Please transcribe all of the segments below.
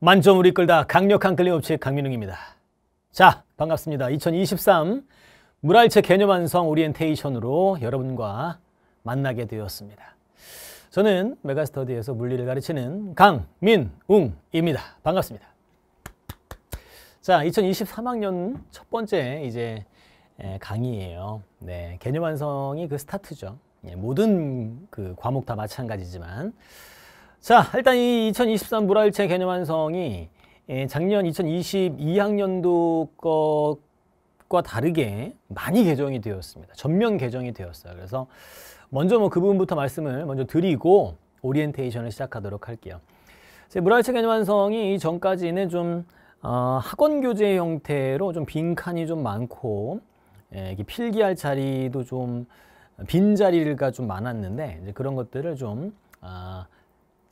만점우리끌다 강력한 클리업체 강민웅입니다. 자, 반갑습니다. 2023 물알체 개념 완성 오리엔테이션으로 여러분과 만나게 되었습니다. 저는 메가스터디에서 물리를 가르치는 강민웅입니다. 반갑습니다. 자, 2023학년 첫 번째 이제 강의예요. 네, 개념 완성이 그 스타트죠. 예, 모든 그 과목 다 마찬가지지만 자 일단 이 2023물일체 개념 완성이 예, 작년 2022학년도 것과 다르게 많이 개정이 되었습니다. 전면 개정이 되었어요. 그래서 먼저 뭐 그 부분부터 말씀을 먼저 드리고 오리엔테이션을 시작하도록 할게요. 물일체 개념 완성이 전까지는 좀 어, 학원 교재 형태로 좀 빈칸이 좀 많고 예, 필기할 자리도 좀 빈 자리가 좀 많았는데 이제 그런 것들을 좀 아,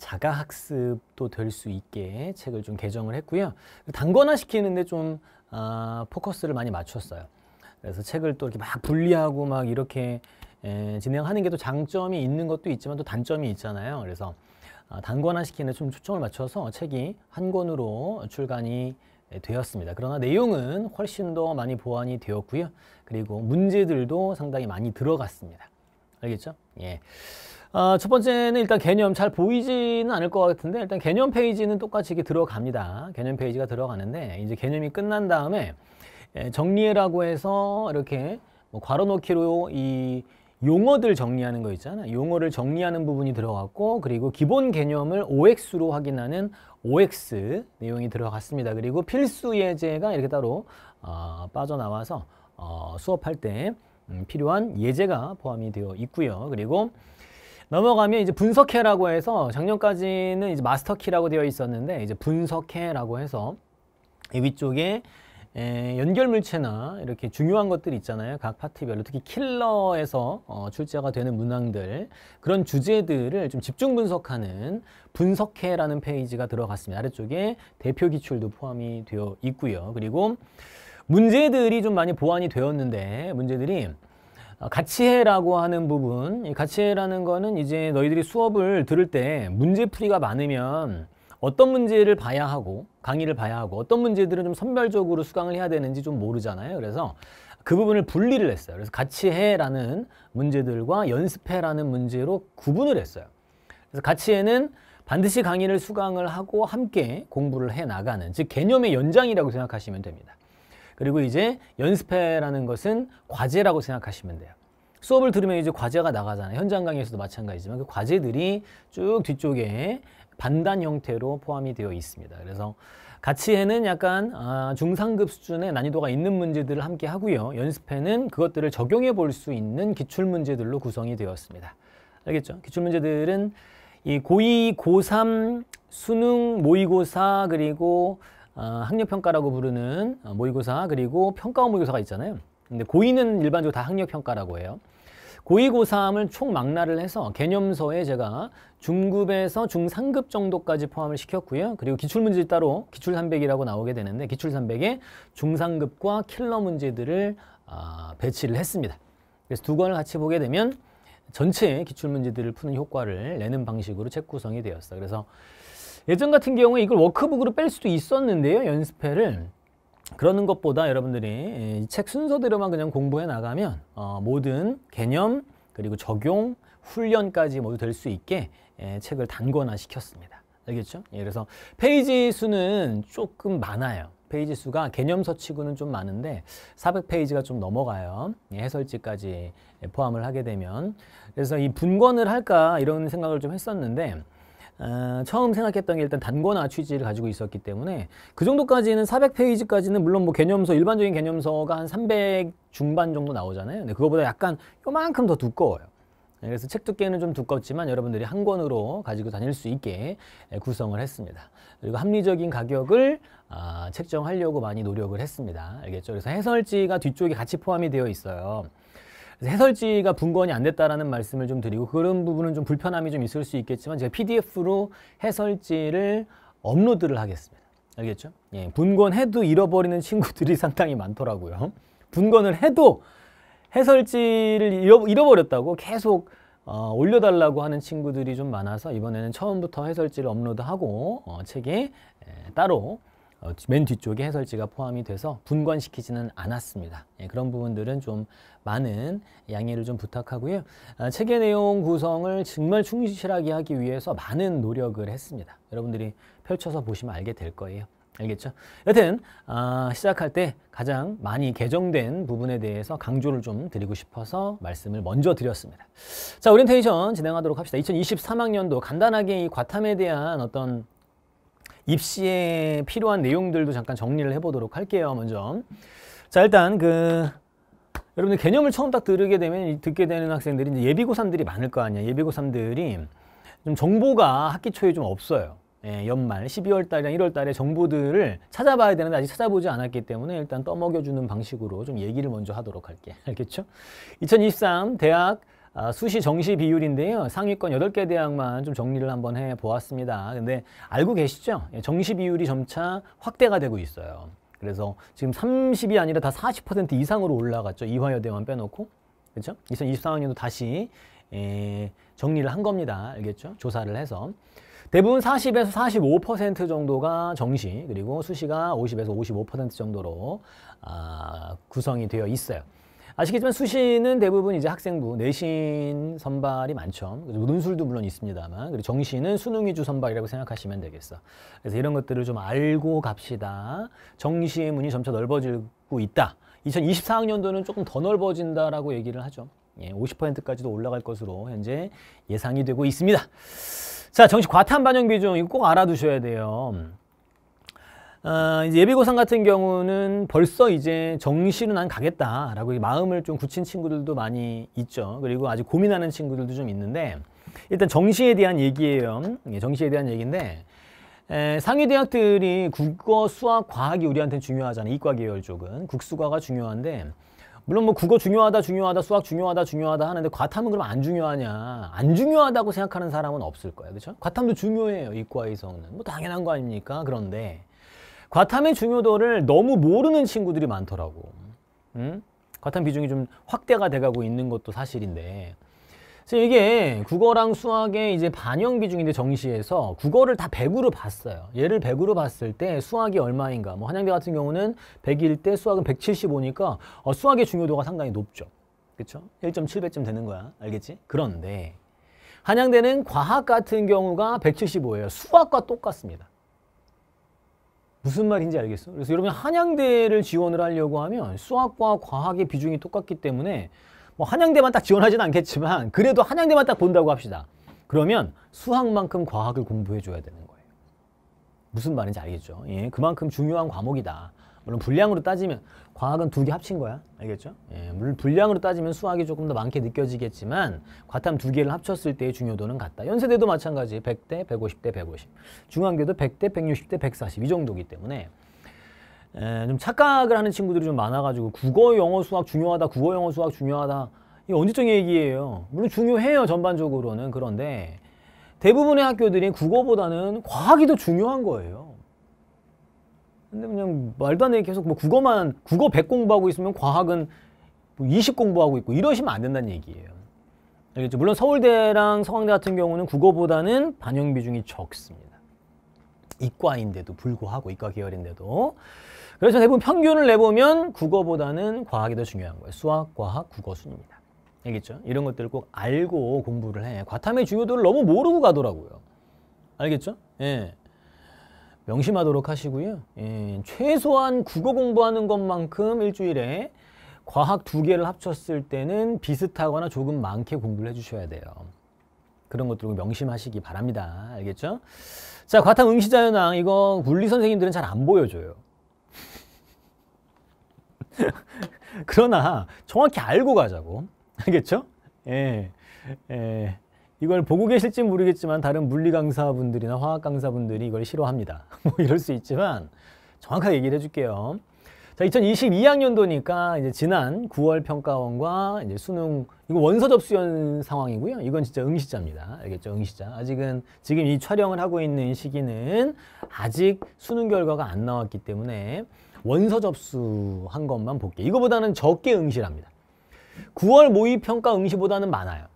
자가학습도 될 수 있게 책을 좀 개정을 했고요. 단권화시키는데 좀 아, 포커스를 많이 맞췄어요. 그래서 책을 또 이렇게 막 분리하고 막 이렇게 에, 예, 진행하는 게 또 장점이 있는 것도 있지만 또 단점이 있잖아요. 그래서 아, 단권화시키는 데좀 초점을 맞춰서 책이 한 권으로 출간이 되었습니다. 그러나 내용은 훨씬 더 많이 보완이 되었고요. 그리고 문제들도 상당히 많이 들어갔습니다. 알겠죠? 예. 어, 첫 번째는 일단 개념 잘 보이지는 않을 것 같은데 일단 개념 페이지는 똑같이 이렇게 들어갑니다. 개념 페이지가 들어가는데 이제 개념이 끝난 다음에 예, 정리해라고 해서 이렇게 뭐 괄호 놓기로 이 용어들 정리하는 거 있잖아. 용어를 정리하는 부분이 들어갔고 그리고 기본 개념을 OX로 확인하는 OX 내용이 들어갔습니다. 그리고 필수 예제가 이렇게 따로 어, 빠져나와서 어, 수업할 때 음, 필요한 예제가 포함이 되어 있고요. 그리고 넘어가면 이제 분석해라고 해서 작년까지는 이제 마스터키라고 되어 있었는데 이제 분석해라고 해서 위쪽에 에, 연결 물체나 이렇게 중요한 것들 있잖아요. 각 파트별로 특히 킬러에서 어, 출제가 되는 문항들 그런 주제들을 좀 집중 분석하는 분석해라는 페이지가 들어갔습니다. 아래쪽에 대표 기출도 포함이 되어 있고요. 그리고 문제들이 좀 많이 보완이 되었는데 문제들이 어, 같이 해라고 하는 부분 같이 해라는 거는 이제 너희들이 수업을 들을 때 문제풀이가 많으면 어떤 문제를 봐야 하고 강의를 봐야 하고 어떤 문제들은 좀 선별적으로 수강을 해야 되는지 좀 모르잖아요. 그래서 그 부분을 분리를 했어요. 그래서 같이 해라는 문제들과 연습해라는 문제로 구분을 했어요. 그래서 같이 해는 반드시 강의를 수강을 하고 함께 공부를 해 나가는 즉 개념의 연장이라고 생각하시면 됩니다. 그리고 이제 연습회라는 것은 과제라고 생각하시면 돼요. 수업을 들으면 이제 과제가 나가잖아요. 현장 강의에서도 마찬가지지만 그 과제들이 쭉 뒤쪽에 반단 형태로 포함이 되어 있습니다. 그래서 가치회는 약간 아, 중상급 수준의 난이도가 있는 문제들을 함께 하고요. 연습회는 그것들을 적용해 볼 수 있는 기출 문제들로 구성이 되었습니다. 알겠죠? 기출 문제들은 이 고2, 고3, 수능, 모의고사 그리고 아, 학력평가라고 부르는 어, 모의고사 그리고 평가원 모의고사가 있잖아요. 근데 고의는 일반적으로 다 학력평가라고 해요. 고의고사함을총 망라를 해서 개념서에 제가 중급에서 중상급 정도까지 포함을 시켰고요. 그리고 기출문제 따로 기출 300이라고 나오게 되는데 기출 300에 중상급과 킬러 문제들을 아, 배치를 했습니다. 그래서 두 권을 같이 보게 되면 전체 기출문제들을 푸는 효과를 내는 방식으로 책 구성이 되었어요. 그래서 예전 같은 경우에 이걸 워크북으로 뺄 수도 있었는데요. 연습회를. 그러는 것보다 여러분들이 예, 이책 순서대로만 그냥 공부해 나가면 어, 모든 개념 그리고 적용 훈련까지 모두 될 수 있게 예, 책을 단권화 시켰습니다. 알겠죠? 예, 그래서 페이지 수는 조금 많아요. 페이지 수가 개념서 치고는 좀 많은데 400페이지가 좀 넘어가요. 예, 해설지까지 예, 포함을 하게 되면. 그래서 이 분권을 할까 이런 생각을 좀 했었는데 어, 처음 생각했던 게 일단 단권화 취지를 가지고 있었기 때문에 그 정도까지는 400페이지까지는 물론 뭐 개념서 일반적인 개념서가 한 300 중반 정도 나오잖아요. 근데 그거보다 약간 요만큼 더 두꺼워요. 네, 그래서 책 두께는 좀 두껍지만 여러분들이 한 권으로 가지고 다닐 수 있게 네, 구성을 했습니다. 그리고 합리적인 가격을 아, 책정하려고 많이 노력을 했습니다. 알겠죠? 그래서 해설지가 뒤쪽에 같이 포함이 되어 있어요. 해설지가 분권이 안 됐다라는 말씀을 좀 드리고 그런 부분은 좀 불편함이 좀 있을 수 있겠지만 제가 PDF로 해설지를 업로드를 하겠습니다. 알겠죠? 예, 분권해도 잃어버리는 친구들이 상당히 많더라고요. 분권을 해도 해설지를 잃어버렸다고 계속 어, 올려달라고 하는 친구들이 좀 많아서 이번에는 처음부터 해설지를 업로드하고 어, 책에 에, 따로 어, 맨 뒤쪽에 해설지가 포함이 돼서 분관시키지는 않았습니다. 예, 그런 부분들은 좀 많은 양해를 좀 부탁하고요. 어, 책의 내용 구성을 정말 충실하게 하기 위해서 많은 노력을 했습니다. 여러분들이 펼쳐서 보시면 알게 될 거예요. 알겠죠? 여튼 아, 시작할 때 가장 많이 개정된 부분에 대해서 강조를 좀 드리고 싶어서 말씀을 먼저 드렸습니다. 자, 오리엔테이션 진행하도록 합시다. 2023학년도 간단하게 이 과탐에 대한 어떤 입시에 필요한 내용들도 잠깐 정리를 해보도록 할게요. 먼저 자 일단 그 여러분들 개념을 처음 딱 들게 되면 듣게 되는 학생들이 이제 예비고3들이 많을 거 아니야. 예비고3들이 좀 정보가 학기 초에 좀 없어요. 예, 연말 12월 달이랑 1월 달에 정보들을 찾아봐야 되는데 아직 찾아보지 않았기 때문에 일단 떠먹여주는 방식으로 좀 얘기를 먼저 하도록 할게. 알겠죠? 2023 대학 아, 수시 정시 비율인데요. 상위권 8개 대학만 좀 정리를 한번 해 보았습니다. 근데 알고 계시죠? 예, 정시 비율이 점차 확대가 되고 있어요. 그래서 지금 30이 아니라 다 40% 이상으로 올라갔죠. 이화여대만 빼놓고. 그렇죠? 2024학년도 다시 에, 예, 정리를 한 겁니다. 알겠죠? 조사를 해서. 대부분 40에서 45% 정도가 정시, 그리고 수시가 50에서 55% 정도로 아, 구성이 되어 있어요. 아시겠지만 수시는 대부분 이제 학생부 내신 선발이 많죠. 논술도 물론 있습니다만 그리고 정시는 수능 위주 선발이라고 생각하시면 되겠어. 그래서 이런 것들을 좀 알고 갑시다. 정시의 문이 점차 넓어지고 있다. 2024학년도는 조금 더 넓어진다라고 얘기를 하죠. 예, 50%까지도 올라갈 것으로 현재 예상이 되고 있습니다. 자, 정시 과탐 반영 비중 이거 꼭 알아두셔야 돼요. 음. 어, 이제 예비고상 같은 경우는 벌써 이제 정시로 난 가겠다라고 마음을 좀 굳힌 친구들도 많이 있죠. 그리고 아직 고민하는 친구들도 좀 있는데 일단 정시에 대한 얘기예요. 예, 정시에 대한 얘기인데 에, 상위 대학들이 국어, 수학, 과학이 우리한테 중요하잖아요. 이과 계열 쪽은 국수과가 중요한데 물론 뭐 국어 중요하다 중요하다 수학 중요하다 중요하다 하는데 과탐은 그럼 안 중요하냐 안 중요하다고 생각하는 사람은 없을 거예요 그렇죠 과탐도 중요해요 이과에서는 뭐 당연한 거 아닙니까 그런데 과탐의 중요도를 너무 모르는 친구들이 많더라고. 응? 과탐 비중이 좀 확대가 돼가고 있는 것도 사실인데 그래서 이게 국어랑 수학의 이제 반영 비중인데 정시에서 국어를 다 100으로 봤어요. 얘를 100으로 봤을 때 수학이 얼마인가. 뭐 한양대 같은 경우는 100일 때 수학은 175니까 어, 수학의 중요도가 상당히 높죠. 그렇죠? 1.7배쯤 되는 거야. 알겠지? 그런데 한양대는 과학 같은 경우가 175예요. 수학과 똑같습니다. 무슨 말인지 알겠어? 그래서 여러분 한양대를 지원을 하려고 하면 수학과 과학의 비중이 똑같기 때문에 뭐 한양대만 딱 지원하진 않겠지만 그래도 한양대만 딱 본다고 합시다. 그러면 수학만큼 과학을 공부해 줘야 되는 거예요. 무슨 말인지 알겠죠? 예, 그만큼 중요한 과목이다. 물론 분량으로 따지면 과학은 두 개 합친 거야. 알겠죠? 예, 물론 분량으로 따지면 수학이 조금 더 많게 느껴지겠지만 과탐 두 개를 합쳤을 때의 중요도는 같다. 연세대도 마찬가지. 100대, 150대, 150. 중앙대도 100대, 160대, 140. 이 정도기 때문에 에, 예, 좀 착각을 하는 친구들이 좀 많아가지고 국어, 영어, 수학 중요하다. 국어, 영어, 수학 중요하다. 이게 언제적 얘기예요. 물론 중요해요. 전반적으로는. 그런데 대부분의 학교들이 국어보다는 과학이 더 중요한 거예요. 근데 그냥 말도 안 되게 계속 뭐 국어만 국어 100 공부하고 있으면 과학은 2 뭐 0 공부하고 있고 이러시면 안 된다는 얘기예요. 알겠죠? 물론 서울대랑 서강대 같은 경우는 국어보다는 반영 비중이 적습니다. 이과인데도 불구하고 이과 계열인데도 그래서 대부분 평균을 내보면 국어보다는 과학이 더 중요한 거예요. 수학, 과학, 국어 순입니다. 알겠죠? 이런 것들을 꼭 알고 공부를 해. 과탐의 중요도를 너무 모르고 가더라고요. 알겠죠? 예. 명심하도록 하시고요. 예, 최소한 국어 공부하는 것만큼 일주일에 과학 두 개를 합쳤을 때는 비슷하거나 조금 많게 공부를 해주셔야 돼요. 그런 것들을 명심하시기 바랍니다. 알겠죠? 자, 과탐 응시자연왕 이거 물리 선생님들은 잘 안 보여줘요. 그러나 정확히 알고 가자고. 알겠죠? 예. 예. 이걸 보고 계실지 모르겠지만 다른 물리 강사분들이나 화학 강사분들이 이걸 싫어합니다. 뭐 이럴 수 있지만 정확하게 얘기를 해줄게요. 자, 2022학년도니까 이제 지난 9월 평가원과 이제 수능 이거 원서 접수연 상황이고요. 이건 진짜 응시자입니다. 알겠죠? 응시자. 아직은 지금 이 촬영을 하고 있는 시기는 아직 수능 결과가 안 나왔기 때문에 원서 접수한 것만 볼게요. 이거보다는 적게 응시합니다. 9월 모의평가 응시보다는 많아요.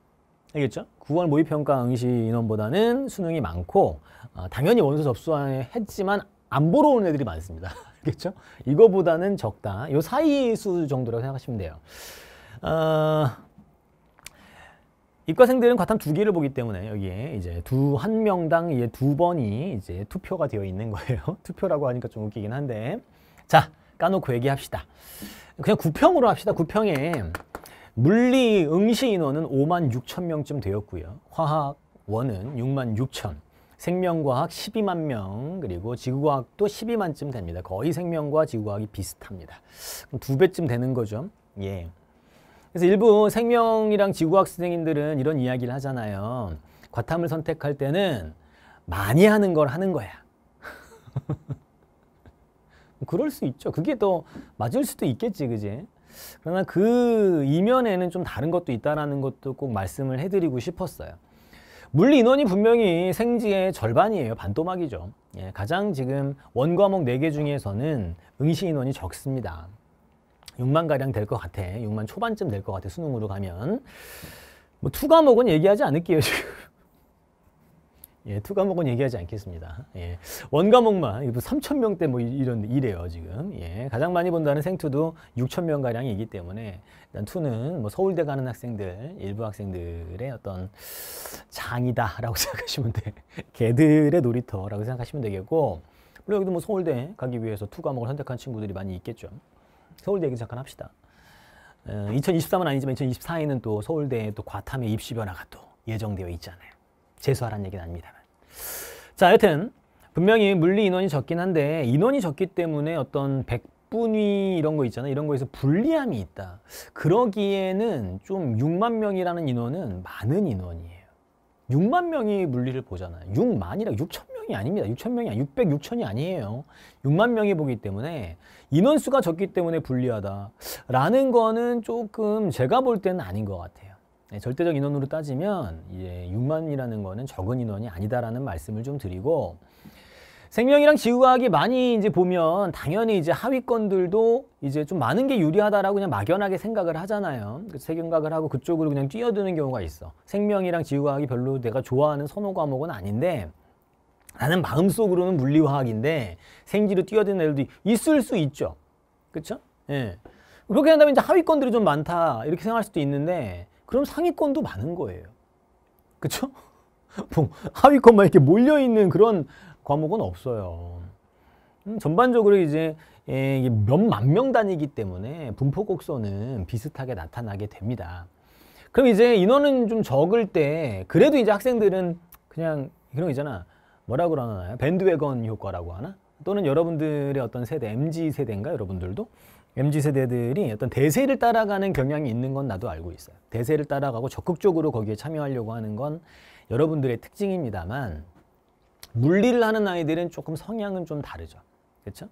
알겠죠? 9월 모의평가 응시 인원보다는 수능이 많고 어, 당연히 원서 접수했지만 안 보러 오는 애들이 많습니다. 알겠죠? 이거보다는 적다. 요 사이 수 정도라고 생각하시면 돼요. 어, 이과생들은 과탐 두 개를 보기 때문에 여기에 이제 두 한 명당 이제 두 번이 이제 투표가 되어 있는 거예요. 투표라고 하니까 좀 웃기긴 한데 자 까놓고 얘기합시다. 그냥 구평으로 합시다. 구평에 물리 응시 인원은 5만 6천 명쯤 되었고요. 화학 원은 6만 6천, 생명과학 12만 명, 그리고 지구과학도 12만쯤 됩니다. 거의 생명과 지구과학이 비슷합니다. 두 배쯤 되는 거죠. 예. 그래서 일부 생명이랑 지구과학 선생님들은 이런 이야기를 하잖아요. 과탐을 선택할 때는 많이 하는 걸 하는 거야. 그럴 수 있죠. 그게 더 맞을 수도 있겠지, 그지? 그러나 그 이면에는 좀 다른 것도 있다라는 것도 꼭 말씀을 해드리고 싶었어요. 물리 인원이 분명히 생지의 절반이에요. 반토막이죠. 예, 가장 지금 원과목 4개 중에서는 응시 인원이 적습니다. 6만가량 될 것 같아. 6만 초반쯤 될 것 같아. 수능으로 가면. 뭐, 투과목은 얘기하지 않을게요, 지금. 예, 투 과목은 얘기하지 않겠습니다. 예, 원 과목만 3천 명대 뭐 이런 이래요 지금. 예, 가장 많이 본다는 생투도 6천 명 가량이기 때문에 일단 투는 뭐 서울대 가는 학생들, 일부 학생들의 어떤 장이다라고 생각하시면 돼. 개들의 놀이터라고 생각하시면 되겠고, 물론 여기도 뭐 서울대 가기 위해서 투 과목을 선택한 친구들이 많이 있겠죠. 서울대 얘기 잠깐 합시다. 2023은 어, 아니지만 2024에는 또 서울대에 또 과탐의 입시 변화가 또 예정되어 있잖아요. 재수하라는 얘기는 아닙니다만. 자, 여튼 분명히 물리 인원이 적긴 한데 인원이 적기 때문에 어떤 백분위 이런 거 있잖아요. 이런 거에서 불리함이 있다. 그러기에는 좀 6만 명이라는 인원은 많은 인원이에요. 6만 명이 물리를 보잖아요. 6만이라 6천 명이 아닙니다. 6천 명이 아니 600, 6천이 아니에요. 6만 명이 보기 때문에 인원수가 적기 때문에 불리하다라는 거는 조금 제가 볼 때는 아닌 것 같아요. 네, 절대적 인원으로 따지면 이제 6만이라는 거는 적은 인원이 아니다라는 말씀을 좀 드리고 생명이랑 지구과학이 많이 이제 보면 당연히 이제 하위권들도 이제 좀 많은 게 유리하다라고 그냥 막연하게 생각을 하잖아요. 생각을 하고 그쪽으로 그냥 뛰어드는 경우가 있어. 생명이랑 지구과학이 별로 내가 좋아하는 선호 과목은 아닌데 나는 마음속으로는 물리화학인데 생지로 뛰어드는 애들도 있을 수 있죠. 그렇죠? 예. 그렇게 한다면 이제 하위권들이 좀 많다 이렇게 생각할 수도 있는데 그럼 상위권도 많은 거예요. 그쵸? 뭐 하위권만 이렇게 몰려있는 그런 과목은 없어요. 음, 전반적으로 이제 예, 몇만 명 단위이기 때문에 분포 곡선은 비슷하게 나타나게 됩니다. 그럼 이제 인원은 좀 적을 때 그래도 이제 학생들은 그냥 그런 거 있잖아. 뭐라 그러나요? 밴드웨건 효과라고 하나? 또는 여러분들의 어떤 세대, MG 세대인가 여러분들도? MZ 세대들이 어떤 대세를 따라가는 경향이 있는 건 나도 알고 있어요. 대세를 따라가고 적극적으로 거기에 참여하려고 하는 건 여러분들의 특징입니다만 물리를 하는 아이들은 조금 성향은 좀 다르죠. 그렇죠?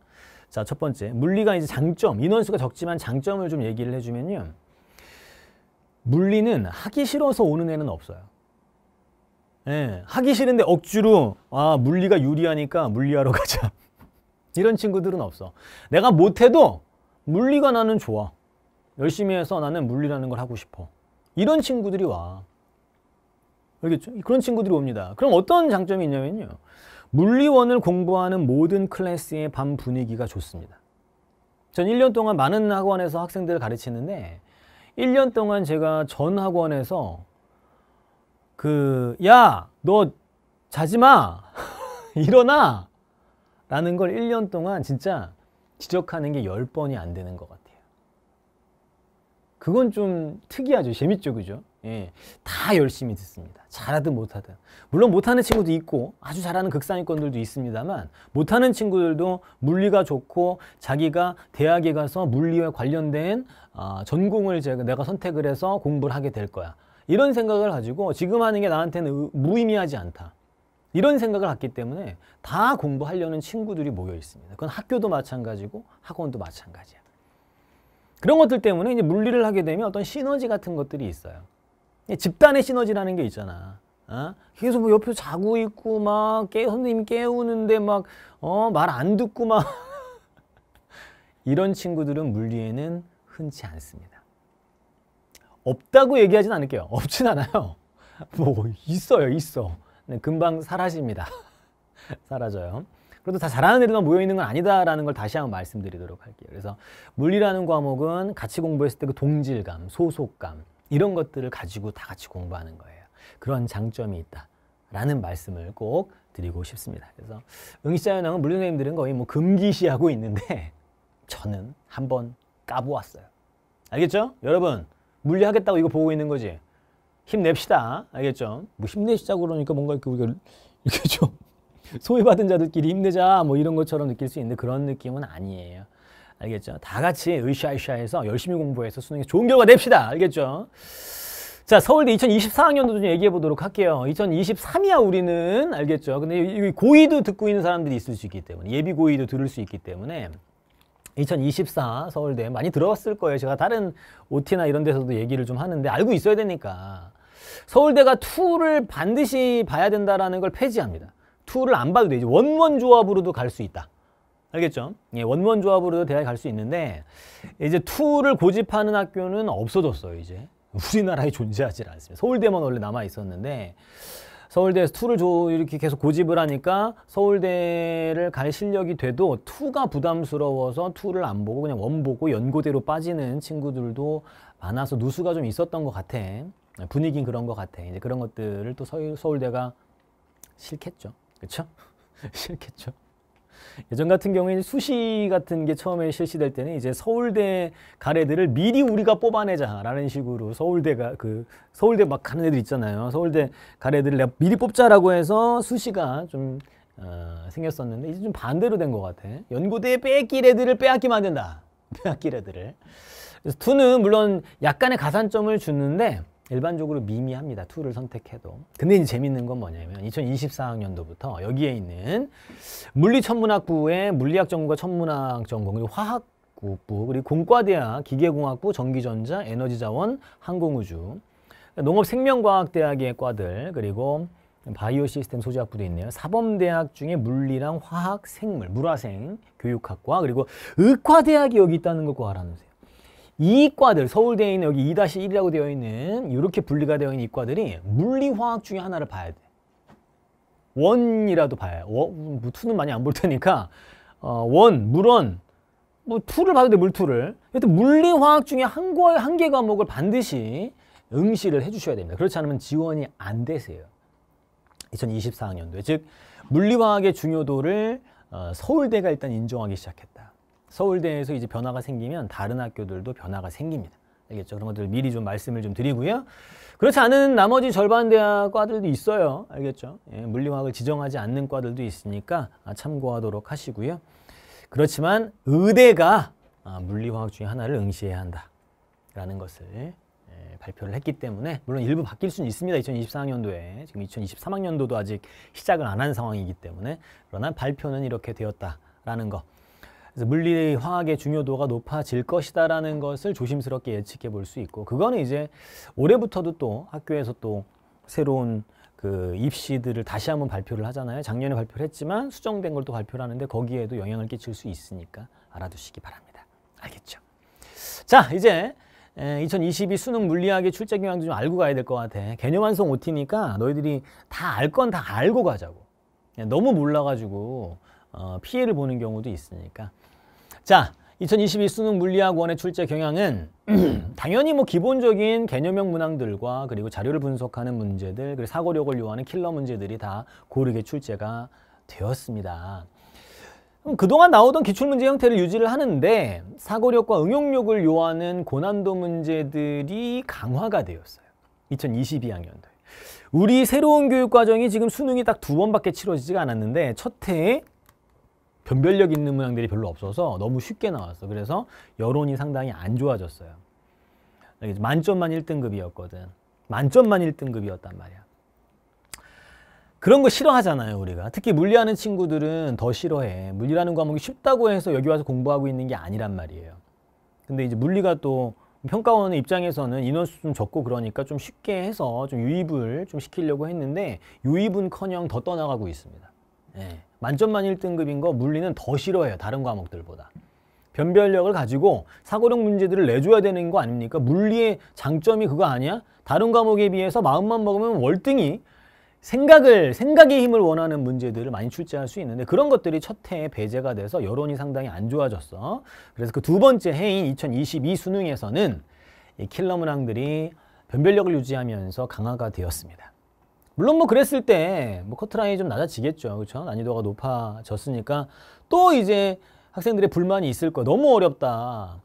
자, 첫 번째. 물리가 이제 장점, 인원수가 적지만 장점을 좀 얘기를 해 주면요. 물리는 하기 싫어서 오는 애는 없어요. 예, 하기 싫은데 억지로 아, 물리가 유리하니까 물리하러 가자. 이런 친구들은 없어. 내가 못해도 물리가 나는 좋아. 열심히 해서 나는 물리라는 걸 하고 싶어. 이런 친구들이 와. 알겠죠? 그런 친구들이 옵니다. 그럼 어떤 장점이 있냐면요. 물리원을 공부하는 모든 클래스의 밤 분위기가 좋습니다. 전 1년 동안 많은 학원에서 학생들을 가르치는데 1년 동안 제가 전 학원에서 그, 야, 너 자지 마! 일어나! 라는 걸 1년 동안 진짜 지적하는 게 10번이 안 되는 것 같아요. 그건 좀 특이하죠. 재밌죠. 그죠? 예. 다 열심히 듣습니다. 잘하든 못하든. 물론 못하는 친구도 있고 아주 잘하는 극상위권들도 있습니다만 못하는 친구들도 물리가 좋고 자기가 대학에 가서 물리와 관련된 아, 전공을 제가 내가 선택을 해서 공부를 하게 될 거야. 이런 생각을 가지고 지금 하는 게 나한테는 무의미하지 않다. 이런 생각을 갖기 때문에 다 공부하려는 친구들이 모여 있습니다. 그건 학교도 마찬가지고 학원도 마찬가지야. 그런 것들 때문에 이제 물리를 하게 되면 어떤 시너지 같은 것들이 있어요. 집단의 시너지라는 게 있잖아. 어? 계속 뭐 옆에서 자고 있고 막 깨, 선생님 깨우는데 막말안 어? 듣고 막 이런 친구들은 물리에는 흔치 않습니다. 없다고 얘기하진 않을게요. 없진 않아요. 뭐 있어요, 있어. 네, 금방 사라집니다. 사라져요. 그래도 다 잘하는 애들만 모여 있는 건 아니다라는 걸 다시 한번 말씀드리도록 할게요. 그래서 물리라는 과목은 같이 공부했을 때 그 동질감, 소속감 이런 것들을 가지고 다 같이 공부하는 거예요. 그런 장점이 있다라는 말씀을 꼭 드리고 싶습니다. 그래서 응시자연학은 물리 선생님들은 거의 뭐 금기시하고 있는데 저는 한번 까보았어요. 알겠죠? 여러분 물리 하겠다고 이거 보고 있는 거지. 힘냅시다. 알겠죠? 뭐 힘내시자 그러니까 뭔가 이렇게 우리가 이렇게 좀 소외받은 자들끼리 힘내자 뭐 이런 것처럼 느낄 수 있는 그런 느낌은 아니에요. 알겠죠? 다 같이 으쌰으쌰해서 열심히 공부해서 수능에 좋은 결과 냅시다. 알겠죠? 자, 서울대 2024학년도 좀 얘기해 보도록 할게요. 2023이야 우리는 알겠죠? 근데 고의도 듣고 있는 사람들이 있을 수 있기 때문에 예비 고의도 들을 수 있기 때문에 2024 서울대 많이 들어왔을 거예요. 제가 다른 OT나 이런 데서도 얘기를 좀 하는데 알고 있어야 되니까. 서울대가 투를 반드시 봐야 된다라는 걸 폐지합니다. 투를 안 봐도 되지. 원원 조합으로도 갈 수 있다. 알겠죠? 예, 원원 조합으로도 대학에 갈 수 있는데 이제 투를 고집하는 학교는 없어졌어요. 이제 우리나라에 존재하지 않습니다. 서울대만 원래 남아 있었는데 서울대에서 투를 이렇게 계속 고집을 하니까 서울대를 갈 실력이 돼도 투가 부담스러워서 투를 안 보고 그냥 원 보고 연고대로 빠지는 친구들도 많아서 누수가 좀 있었던 것 같아. 네, 분위기는 그런 것 같아. 이제 그런 것들을 또 서울, 서울대가 싫겠죠. 그쵸 싫겠죠. 예전 같은 경우에는 수시 같은 게 처음에 실시될 때는 이제 서울대 가래들을 미리 우리가 뽑아내자라는 식으로 서울대가 그 서울대 막 가는 애들 있잖아요. 서울대 가래들을 미리 뽑자라고 해서 수시가 좀 어, 생겼었는데 이제 좀 반대로 된 것 같아. 연고대에 빼앗길 애들을 빼앗기면 안 된다. 빼앗길 애들을. 그래서 투는 물론 약간의 가산점을 주는데 일반적으로 미미합니다. 2를 선택해도. 근데 이제 재밌는 건 뭐냐면 2024학년도부터 여기에 있는 물리천문학부의 물리학 전공과 천문학 전공 그리고 화학 국부 그리고 공과대학 기계공학부 전기전자 에너지자원 항공우주 그러니까 농업생명과학대학의 과들 그리고 바이오 시스템 소재학부도 있네요. 사범대학 중에 물리랑 화학, 생물, 물화생, 교육학과 그리고 의과대학이 여기 있다는 것과 알아놓으세요. 이과들 서울대에 있는 여기 2-1이라고 되어 있는 이렇게 분리가 되어 있는 이과들이 물리화학 중에 하나를 봐야 돼. 원이라도 봐요. 원, 뭐 투는 많이 안 볼 테니까 어, 원, 물원, 뭐 투를 봐도 돼 물투를. 여튼 물리화학 중에 한, 한개 과목을 반드시 응시를 해주셔야 됩니다. 그렇지 않으면 지원이 안 되세요. 2024학년도에 즉 물리화학의 중요도를 어, 서울대가 일단 인정하기 시작했다. 서울대에서 이제 변화가 생기면 다른 학교들도 변화가 생깁니다. 알겠죠? 그런 것들 미리 좀 말씀을 좀 드리고요. 그렇지 않은 나머지 절반 대학 과들도 있어요. 알겠죠? 예, 물리학을 화 지정하지 않는 과들도 있으니까 아, 참고하도록 하시고요. 그렇지만 의대가 아, 물리화학 중에 하나를 응시해야 한다라는 것을 예, 발표를 했기 때문에 물론 일부 바뀔 수는 있습니다. 2024학년도에 지금 2023학년도도 아직 시작을 안 한 상황이기 때문에 그러나 발표는 이렇게 되었다라는 것 그래서 물리 화학의 중요도가 높아질 것이다라는 것을 조심스럽게 예측해 볼 수 있고 그거는 이제 올해부터도 또 학교에서 또 새로운 그 입시들을 다시 한번 발표를 하잖아요. 작년에 발표를 했지만 수정된 걸 또 발표를 하는데 거기에도 영향을 끼칠 수 있으니까 알아두시기 바랍니다. 알겠죠? 자, 이제 2022 수능 물리학의 출제 경향도 좀 알고 가야 될 것 같아. 개념 완성 OT니까 너희들이 다 알 건 다 알고 가자고. 너무 몰라가지고 어, 피해를 보는 경우도 있으니까 자, 2022 수능 물리학 원의 출제 경향은 당연히 뭐 기본적인 개념형 문항들과 그리고 자료를 분석하는 문제들, 그리고 사고력을 요하는 킬러 문제들이 다 고르게 출제가 되었습니다. 그동안 나오던 기출문제 형태를 유지를 하는데 사고력과 응용력을 요하는 고난도 문제들이 강화가 되었어요. 2022학년도에. 우리 새로운 교육과정이 지금 수능이 딱 두 번밖에 치러지지 않았는데 첫 해에 변별력 있는 문항들이 별로 없어서 너무 쉽게 나왔어. 그래서 여론이 상당히 안 좋아졌어요. 만점만 1등급이었거든. 만점만 1등급이었단 말이야. 그런 거 싫어하잖아요, 우리가. 특히 물리하는 친구들은 더 싫어해. 물리라는 과목이 쉽다고 해서 여기 와서 공부하고 있는 게 아니란 말이에요. 근데 이제 물리가 또 평가원의 입장에서는 인원수 좀 적고 그러니까 좀 쉽게 해서 좀 유입을 좀 시키려고 했는데 유입은커녕 더 떠나가고 있습니다. 예. 만점만 1등급인 거 물리는 더 싫어해요. 다른 과목들보다. 변별력을 가지고 사고력 문제들을 내줘야 되는 거 아닙니까? 물리의 장점이 그거 아니야? 다른 과목에 비해서 마음만 먹으면 월등히 생각을 생각의 힘을 원하는 문제들을 많이 출제할 수 있는데 그런 것들이 첫 해에 배제가 돼서 여론이 상당히 안 좋아졌어. 그래서 그 두 번째 해인 2022 수능에서는 이 킬러 문항들이 변별력을 유지하면서 강화가 되었습니다. 물론 뭐 그랬을 때 뭐 커트라인이 좀 낮아지겠죠. 그렇죠? 난이도가 높아졌으니까 또 이제 학생들의 불만이 있을 거 너무 어렵다.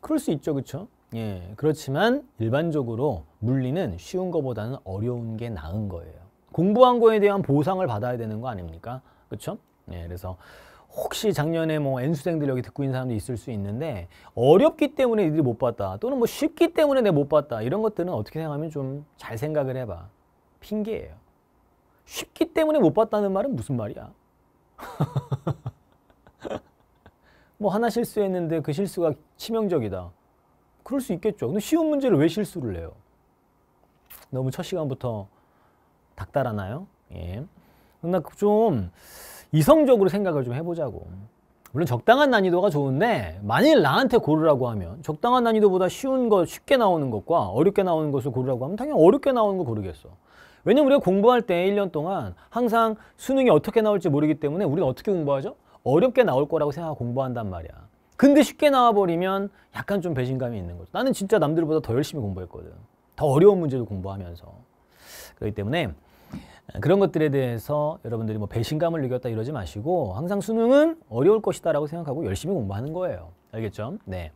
그럴 수 있죠. 그렇죠? 예. 그렇지만 일반적으로 물리는 쉬운 거보다는 어려운 게 나은 거예요. 공부한 거에 대한 보상을 받아야 되는 거 아닙니까? 그렇죠? 예. 그래서 혹시 작년에 뭐 N수생들 여기 듣고 있는 사람도 있을 수 있는데 어렵기 때문에 이들이 못 봤다 또는 뭐 쉽기 때문에 내가 못 봤다 이런 것들은 어떻게 생각하면 좀 잘 생각을 해봐 핑계예요 쉽기 때문에 못 봤다는 말은 무슨 말이야 뭐 하나 실수했는데 그 실수가 치명적이다 그럴 수 있겠죠 근데 쉬운 문제를 왜 실수를 해요 너무 첫 시간부터 닥달하나요? 예. 그러나 그 좀 이성적으로 생각을 좀 해보자고. 물론 적당한 난이도가 좋은데 만일 나한테 고르라고 하면 적당한 난이도보다 쉬운 것 쉽게 나오는 것과 어렵게 나오는 것을 고르라고 하면 당연히 어렵게 나오는 걸 고르겠어. 왜냐면 우리가 공부할 때 1년 동안 항상 수능이 어떻게 나올지 모르기 때문에 우리는 어떻게 공부하죠? 어렵게 나올 거라고 생각하고 공부한단 말이야. 근데 쉽게 나와버리면 약간 좀 배신감이 있는 거죠. 나는 진짜 남들보다 더 열심히 공부했거든. 더 어려운 문제도 공부하면서. 그렇기 때문에 그런 것들에 대해서 여러분들이 뭐 배신감을 느꼈다 이러지 마시고 항상 수능은 어려울 것이다라고 생각하고 열심히 공부하는 거예요. 알겠죠? 네.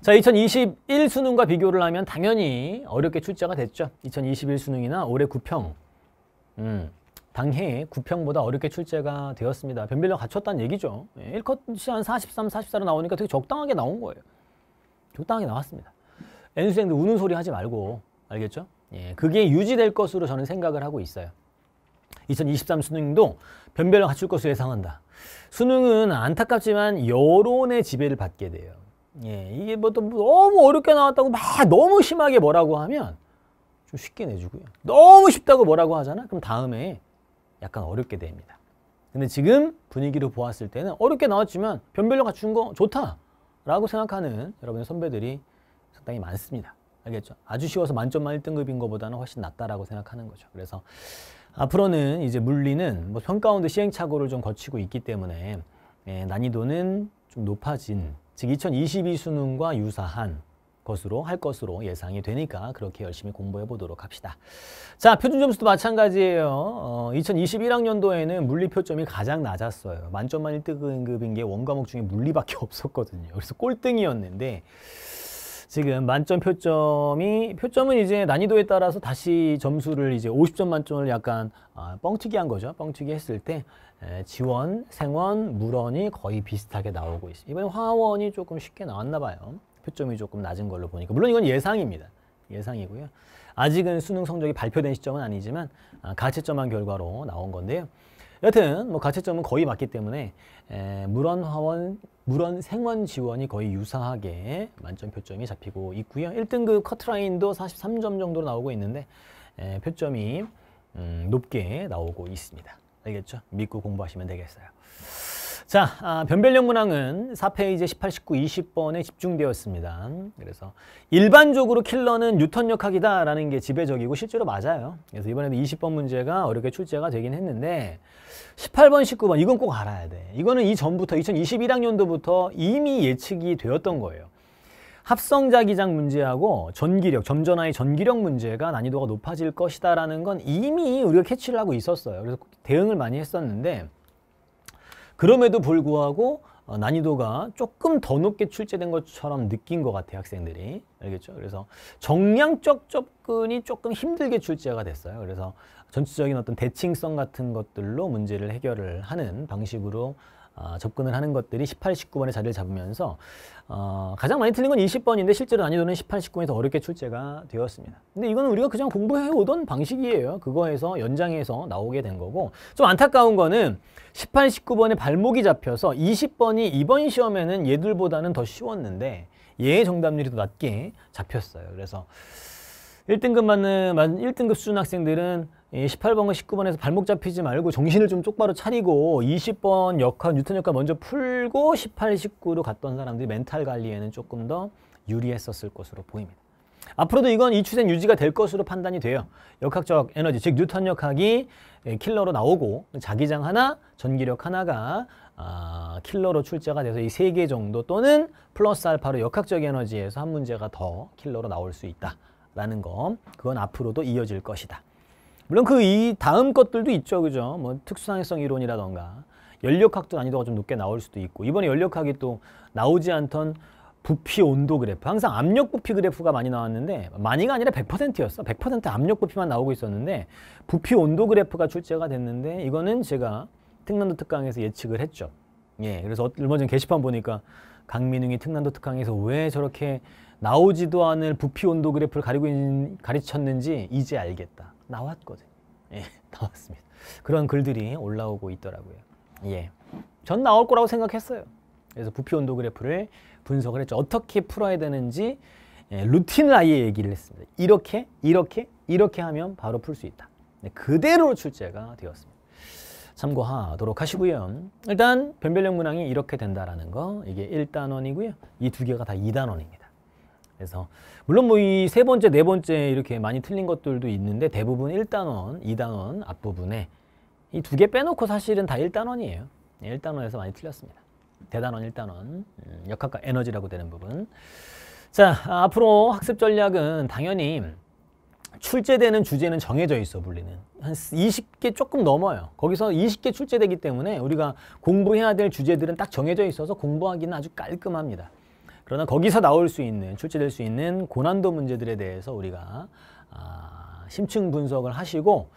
자, 2021 수능과 비교를 하면 당연히 어렵게 출제가 됐죠. 2021 수능이나 올해 구평, 음, 당해 구평보다 어렵게 출제가 되었습니다. 변별력 갖췄다는 얘기죠. 1컷이 예, 한 43, 44로 나오니까 되게 적당하게 나온 거예요. 적당하게 나왔습니다. N수생들 우는 소리 하지 말고, 알겠죠? 예, 그게 유지될 것으로 저는 생각을 하고 있어요. 2023 수능도 변별을 갖출 것으로 예상한다. 수능은 안타깝지만 여론의 지배를 받게 돼요. 예, 이게 뭐 너무 어렵게 나왔다고 막 너무 심하게 뭐라고 하면 좀 쉽게 내주고요. 너무 쉽다고 뭐라고 하잖아? 그럼 다음에 약간 어렵게 됩니다. 근데 지금 분위기로 보았을 때는 어렵게 나왔지만 변별력 갖춘 거 좋다! 라고 생각하는 여러분의 선배들이 상당히 많습니다. 알겠죠? 아주 쉬워서 만점만 1등급인 것보다는 훨씬 낫다라고 생각하는 거죠. 그래서 앞으로는 이제 물리는 뭐 평가운데 시행착오를 좀 거치고 있기 때문에 예, 난이도는 좀 높아진 즉 2022 수능과 유사한 것으로 할 것으로 예상이 되니까 그렇게 열심히 공부해 보도록 합시다. 자, 표준 점수도 마찬가지예요. 어, 2021학년도에는 물리 표점이 가장 낮았어요. 만점만 1등급인 게 원과목 중에 물리밖에 없었거든요. 그래서 꼴등이었는데 지금 만점 표점이 표점은 이제 난이도에 따라서 다시 점수를 이제 50점 만점을 약간 아, 뻥튀기 한 거죠. 뻥튀기 했을 때 에, 예, 지원, 생원, 물원이 거의 비슷하게 나오고 있습니다. 이번에 화원이 조금 쉽게 나왔나 봐요. 표점이 조금 낮은 걸로 보니까 물론 이건 예상입니다. 예상이고요. 아직은 수능 성적이 발표된 시점은 아니지만 아, 가채점한 결과로 나온 건데요. 여튼 뭐 가채점은 거의 맞기 때문에 에, 물원 화원 물원 생원 지원이 거의 유사하게 만점 표점이 잡히고 있고요. 1등급 커트라인도 43점 정도로 나오고 있는데 에, 표점이 음, 높게 나오고 있습니다. 알겠죠? 믿고 공부하시면 되겠어요. 자, 아, 변별력 문항은 4페이지 18, 19, 20번에 집중되었습니다. 그래서 일반적으로 킬러는 뉴턴 역학이다 라는 게 지배적이고 실제로 맞아요. 그래서 이번에도 20번 문제가 어렵게 출제가 되긴 했는데 18번, 19번 이건 꼭 알아야 돼. 이거는 이전부터 2021학년도부터 이미 예측이 되었던 거예요. 합성자 기장 문제하고 전기력, 점전하의 전기력 문제가 난이도가 높아질 것이다 라는 건 이미 우리가 캐치를 하고 있었어요. 그래서 대응을 많이 했었는데 그럼에도 불구하고 어, 난이도가 조금 더 높게 출제된 것처럼 느낀 것 같아요 학생들이 알겠죠 그래서 정량적 접근이 조금 힘들게 출제가 됐어요 그래서 전체적인 어떤 대칭성 같은 것들로 문제를 해결을 하는 방식으로 어, 접근을 하는 것들이 18, 1 9번의 자리를 잡으면서 어, 가장 많이 틀린 건 20번인데 실제로 난이도는 18, 19번이 더 어렵게 출제가 되었습니다. 근데 이거는 우리가 그냥 공부해오던 방식이에요. 그거에서 연장해서 나오게 된 거고 좀 안타까운 거는 18, 19번에 발목이 잡혀서 20번이 이번 시험에는 얘들보다는 더 쉬웠는데 얘의 정답률이 더 낮게 잡혔어요. 그래서 1등급 만은 1등급 수준 학생들은 18번과 19번에서 발목 잡히지 말고 정신을 좀 똑바로 차리고 20번 역학, 뉴턴 역학 먼저 풀고 18, 19로 갔던 사람들이 멘탈 관리에는 조금 더 유리했었을 것으로 보입니다. 앞으로도 이건 이 추세는 유지가 될 것으로 판단이 돼요. 역학적 에너지, 즉 뉴턴 역학이 킬러로 나오고 자기장 하나, 전기력 하나가 아, 킬러로 출제가 돼서 이 세 개 정도 또는 플러스 알파로 역학적 에너지에서 한 문제가 더 킬러로 나올 수 있다라는 건 그건 앞으로도 이어질 것이다. 물론 그이 다음 것들도 있죠. 그죠? 뭐 특수상해성 이론이라던가 연력학도 난이도가 좀 높게 나올 수도 있고 이번에 연력학이 또 나오지 않던 부피 온도 그래프 항상 압력 부피 그래프가 많이 나왔는데 많이가 아니라 100%였어 100% 압력 부피만 나오고 있었는데 부피 온도 그래프가 출제가 됐는데 이거는 제가 특난도 특강에서 예측을 했죠 예 그래서 얼마 전 게시판 보니까 강민웅이 특난도 특강에서 왜 저렇게 나오지도 않을 부피 온도 그래프를 가리고 있는, 가르쳤는지 이제 알겠다 나왔거든요. 예, 나왔습니다. 그런 글들이 올라오고 있더라고요. 예. 전 나올 거라고 생각했어요. 그래서 부피 온도 그래프를 분석을 했죠. 어떻게 풀어야 되는지 예, 루틴을 아예 얘기를 했습니다. 이렇게, 이렇게, 이렇게 하면 바로 풀 수 있다. 네, 그대로 출제가 되었습니다. 참고하도록 하시고요. 일단 변별력 문항이 이렇게 된다라는 거 이게 1단원이고요. 이 두 개가 다 2단원입니다. 그래서 물론 뭐 이 세 번째, 네 번째 이렇게 많이 틀린 것들도 있는데 대부분 1단원, 2단원 앞부분에 이 두 개 빼놓고 사실은 다 1단원이에요. 1단원에서 예, 많이 틀렸습니다. 대단원 1단원, 음, 역학과 에너지라고 되는 부분. 자, 아, 앞으로 학습 전략은 당연히 출제되는 주제는 정해져 있어 분리는 한 20개 조금 넘어요 거기서 20개 출제되기 때문에 우리가 공부해야 될 주제들은 딱 정해져 있어서 공부하기는 아주 깔끔합니다 그러나 거기서 나올 수 있는 출제될 수 있는 고난도 문제들에 대해서 우리가 아, 심층 분석을 하시고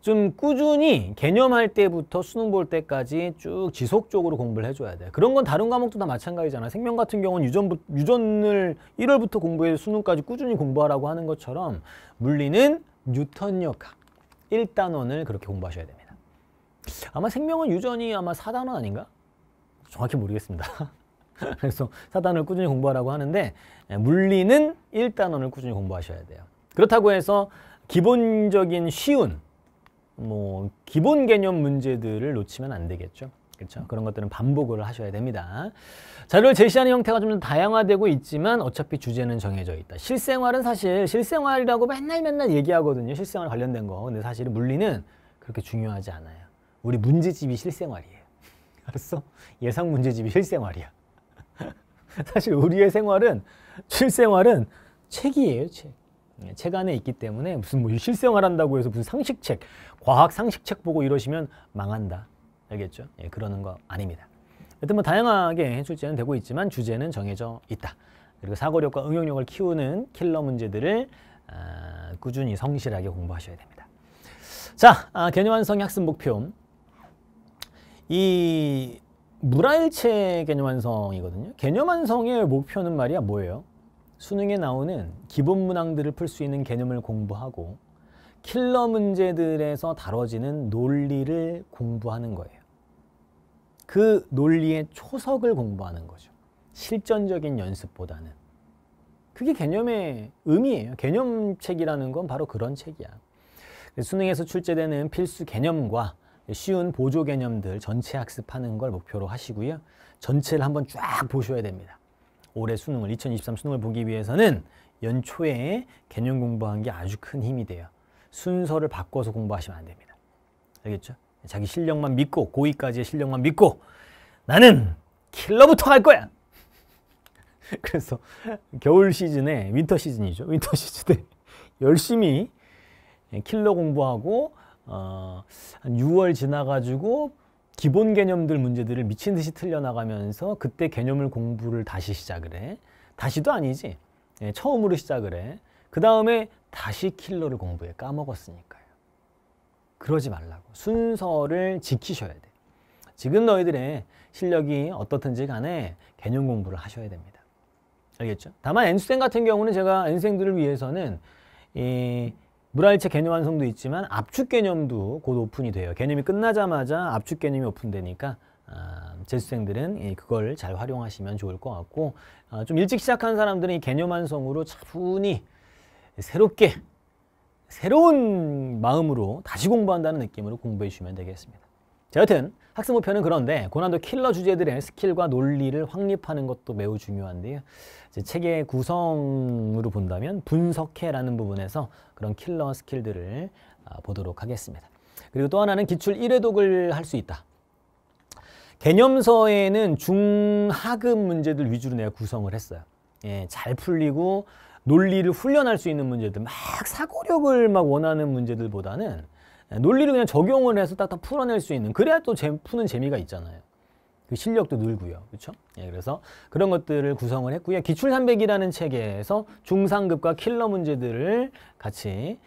좀 꾸준히 개념할 때부터 수능 볼 때까지 쭉 지속적으로 공부를 해줘야 돼. 그런 건 다른 과목도 다 마찬가지잖아. 생명 같은 경우는 유전, 유전을 1월부터 공부해서 수능까지 꾸준히 공부하라고 하는 것처럼 물리는 뉴턴 역학 1단원을 그렇게 공부하셔야 됩니다. 아마 생명은 유전이 아마 4단원 아닌가? 정확히 모르겠습니다. 그래서 사단을 꾸준히 공부하라고 하는데 예, 물리는 1단원을 꾸준히 공부하셔야 돼요. 그렇다고 해서 기본적인 쉬운 뭐 기본 개념 문제들을 놓치면 안 되겠죠. 그렇죠? 그런 것들은 반복을 하셔야 됩니다. 자료를 제시하는 형태가 좀 다양화되고 있지만 어차피 주제는 정해져 있다. 실생활은 사실 실생활이라고 맨날 맨날 얘기하거든요. 실생활 관련된 거. 근데 사실 물리는 그렇게 중요하지 않아요. 우리 문제집이 실생활이에요. 알았어? 예상 문제집이 실생활이야. 사실 우리의 생활은 실생활은 책이에요, 책. 예, 책 안에 있기 때문에 무슨 뭐 실생활 한다고 해서 무슨 상식책, 과학 상식책 보고 이러시면 망한다. 알겠죠? 예, 그러는 거 아닙니다. 여튼 뭐 다양하게 출제는 되고 있지만 주제는 정해져 있다. 그리고 사고력과 응용력을 키우는 킬러 문제들을 아, 꾸준히 성실하게 공부하셔야 됩니다. 자, 아, 개념 완성 학습 목표. 이 무라일체 개념 완성이거든요. 개념 완성의 목표는 말이야 뭐예요? 수능에 나오는 기본 문항들을 풀 수 있는 개념을 공부하고 킬러 문제들에서 다뤄지는 논리를 공부하는 거예요. 그 논리의 초석을 공부하는 거죠. 실전적인 연습보다는. 그게 개념의 의미예요. 개념책이라는 건 바로 그런 책이야. 수능에서 출제되는 필수 개념과 쉬운 보조 개념들 전체 학습하는 걸 목표로 하시고요. 전체를 한번 쫙 보셔야 됩니다. 올해 수능을 2023 수능을 보기 위해서는 연초에 개념 공부한 게 아주 큰 힘이 돼요. 순서를 바꿔서 공부하시면 안 됩니다. 알겠죠? 자기 실력만 믿고 고2까지의 실력만 믿고 나는 킬러부터 할 거야. 그래서 겨울 시즌에 윈터 시즌이죠. 윈터 시즌에 열심히 킬러 공부하고 어, 한 6월 지나가지고 기본 개념들 문제들을 미친 듯이 틀려나가면서 그때 개념을 공부를 다시 시작을 해. 다시도 아니지. 예, 처음으로 시작을 해. 그 다음에 다시 킬러를 공부해. 까먹었으니까요. 그러지 말라고. 순서를 지키셔야 돼. 지금 너희들의 실력이 어떻든지 간에 개념 공부를 하셔야 됩니다. 알겠죠? 다만 N수생 같은 경우는 제가 N생들을 수 위해서는 이 물알체 개념 완성도 있지만 압축 개념도 곧 오픈이 돼요. 개념이 끝나자마자 압축 개념이 오픈되니까 아, 재수생들은 그걸 잘 활용하시면 좋을 것 같고 아, 좀 일찍 시작한 사람들은 이 개념 완성으로 차분히 새롭게 새로운 마음으로 다시 공부한다는 느낌으로 공부해 주시면 되겠습니다. 자, 여튼 학습 목표는 그런데 고난도 킬러 주제들의 스킬과 논리를 확립하는 것도 매우 중요한데요. 책의 구성으로 본다면 분석해라는 부분에서 그런 킬러 스킬들을 아, 보도록 하겠습니다. 그리고 또 하나는 기출 1회독을 할 수 있다. 개념서에는 중하급 문제들 위주로 내가 구성을 했어요. 예, 잘 풀리고 논리를 훈련할 수 있는 문제들, 막 사고력을 막 원하는 문제들보다는 네, 논리를 그냥 적용을 해서 딱딱 풀어낼 수 있는 그래야 또 제, 푸는 재미가 있잖아요. 그 실력도 늘고요. 그렇죠? 예, 그래서 그런 것들을 구성을 했고요. 기출 300이라는 책에서 중상급과 킬러 문제들을 같이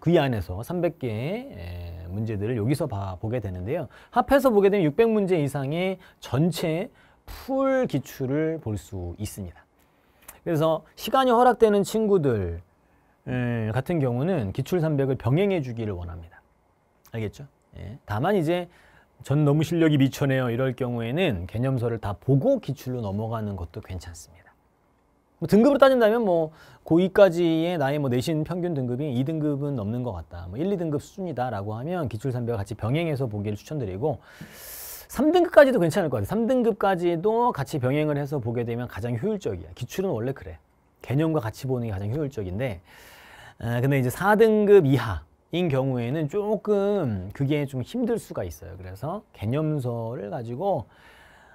그 안에서 300개의 예, 문제들을 여기서 봐, 보게 되는데요. 합해서 보게 되면 600문제 이상의 전체 풀 기출을 볼 수 있습니다. 그래서 시간이 허락되는 친구들 같은 경우는 기출 300을 병행해 주기를 원합니다. 알겠죠? 예. 다만 이제 전 너무 실력이 미쳐네요. 이럴 경우에는 개념서를 다 보고 기출로 넘어가는 것도 괜찮습니다. 뭐등급을 따진다면 뭐 고2까지의 나의 뭐 내신 평균 등급이 2등급은 넘는 것 같다. 뭐 1, 2등급 수준이다라고 하면 기출 3배와 같이 병행해서 보기를 추천드리고 3등급까지도 괜찮을 것 같아요. 3등급까지도 같이 병행을 해서 보게 되면 가장 효율적이야. 기출은 원래 그래. 개념과 같이 보는 게 가장 효율적인데 아, 근데 이제 4등급 이하 인 경우에는 조금 그게 좀 힘들 수가 있어요. 그래서 개념서를 가지고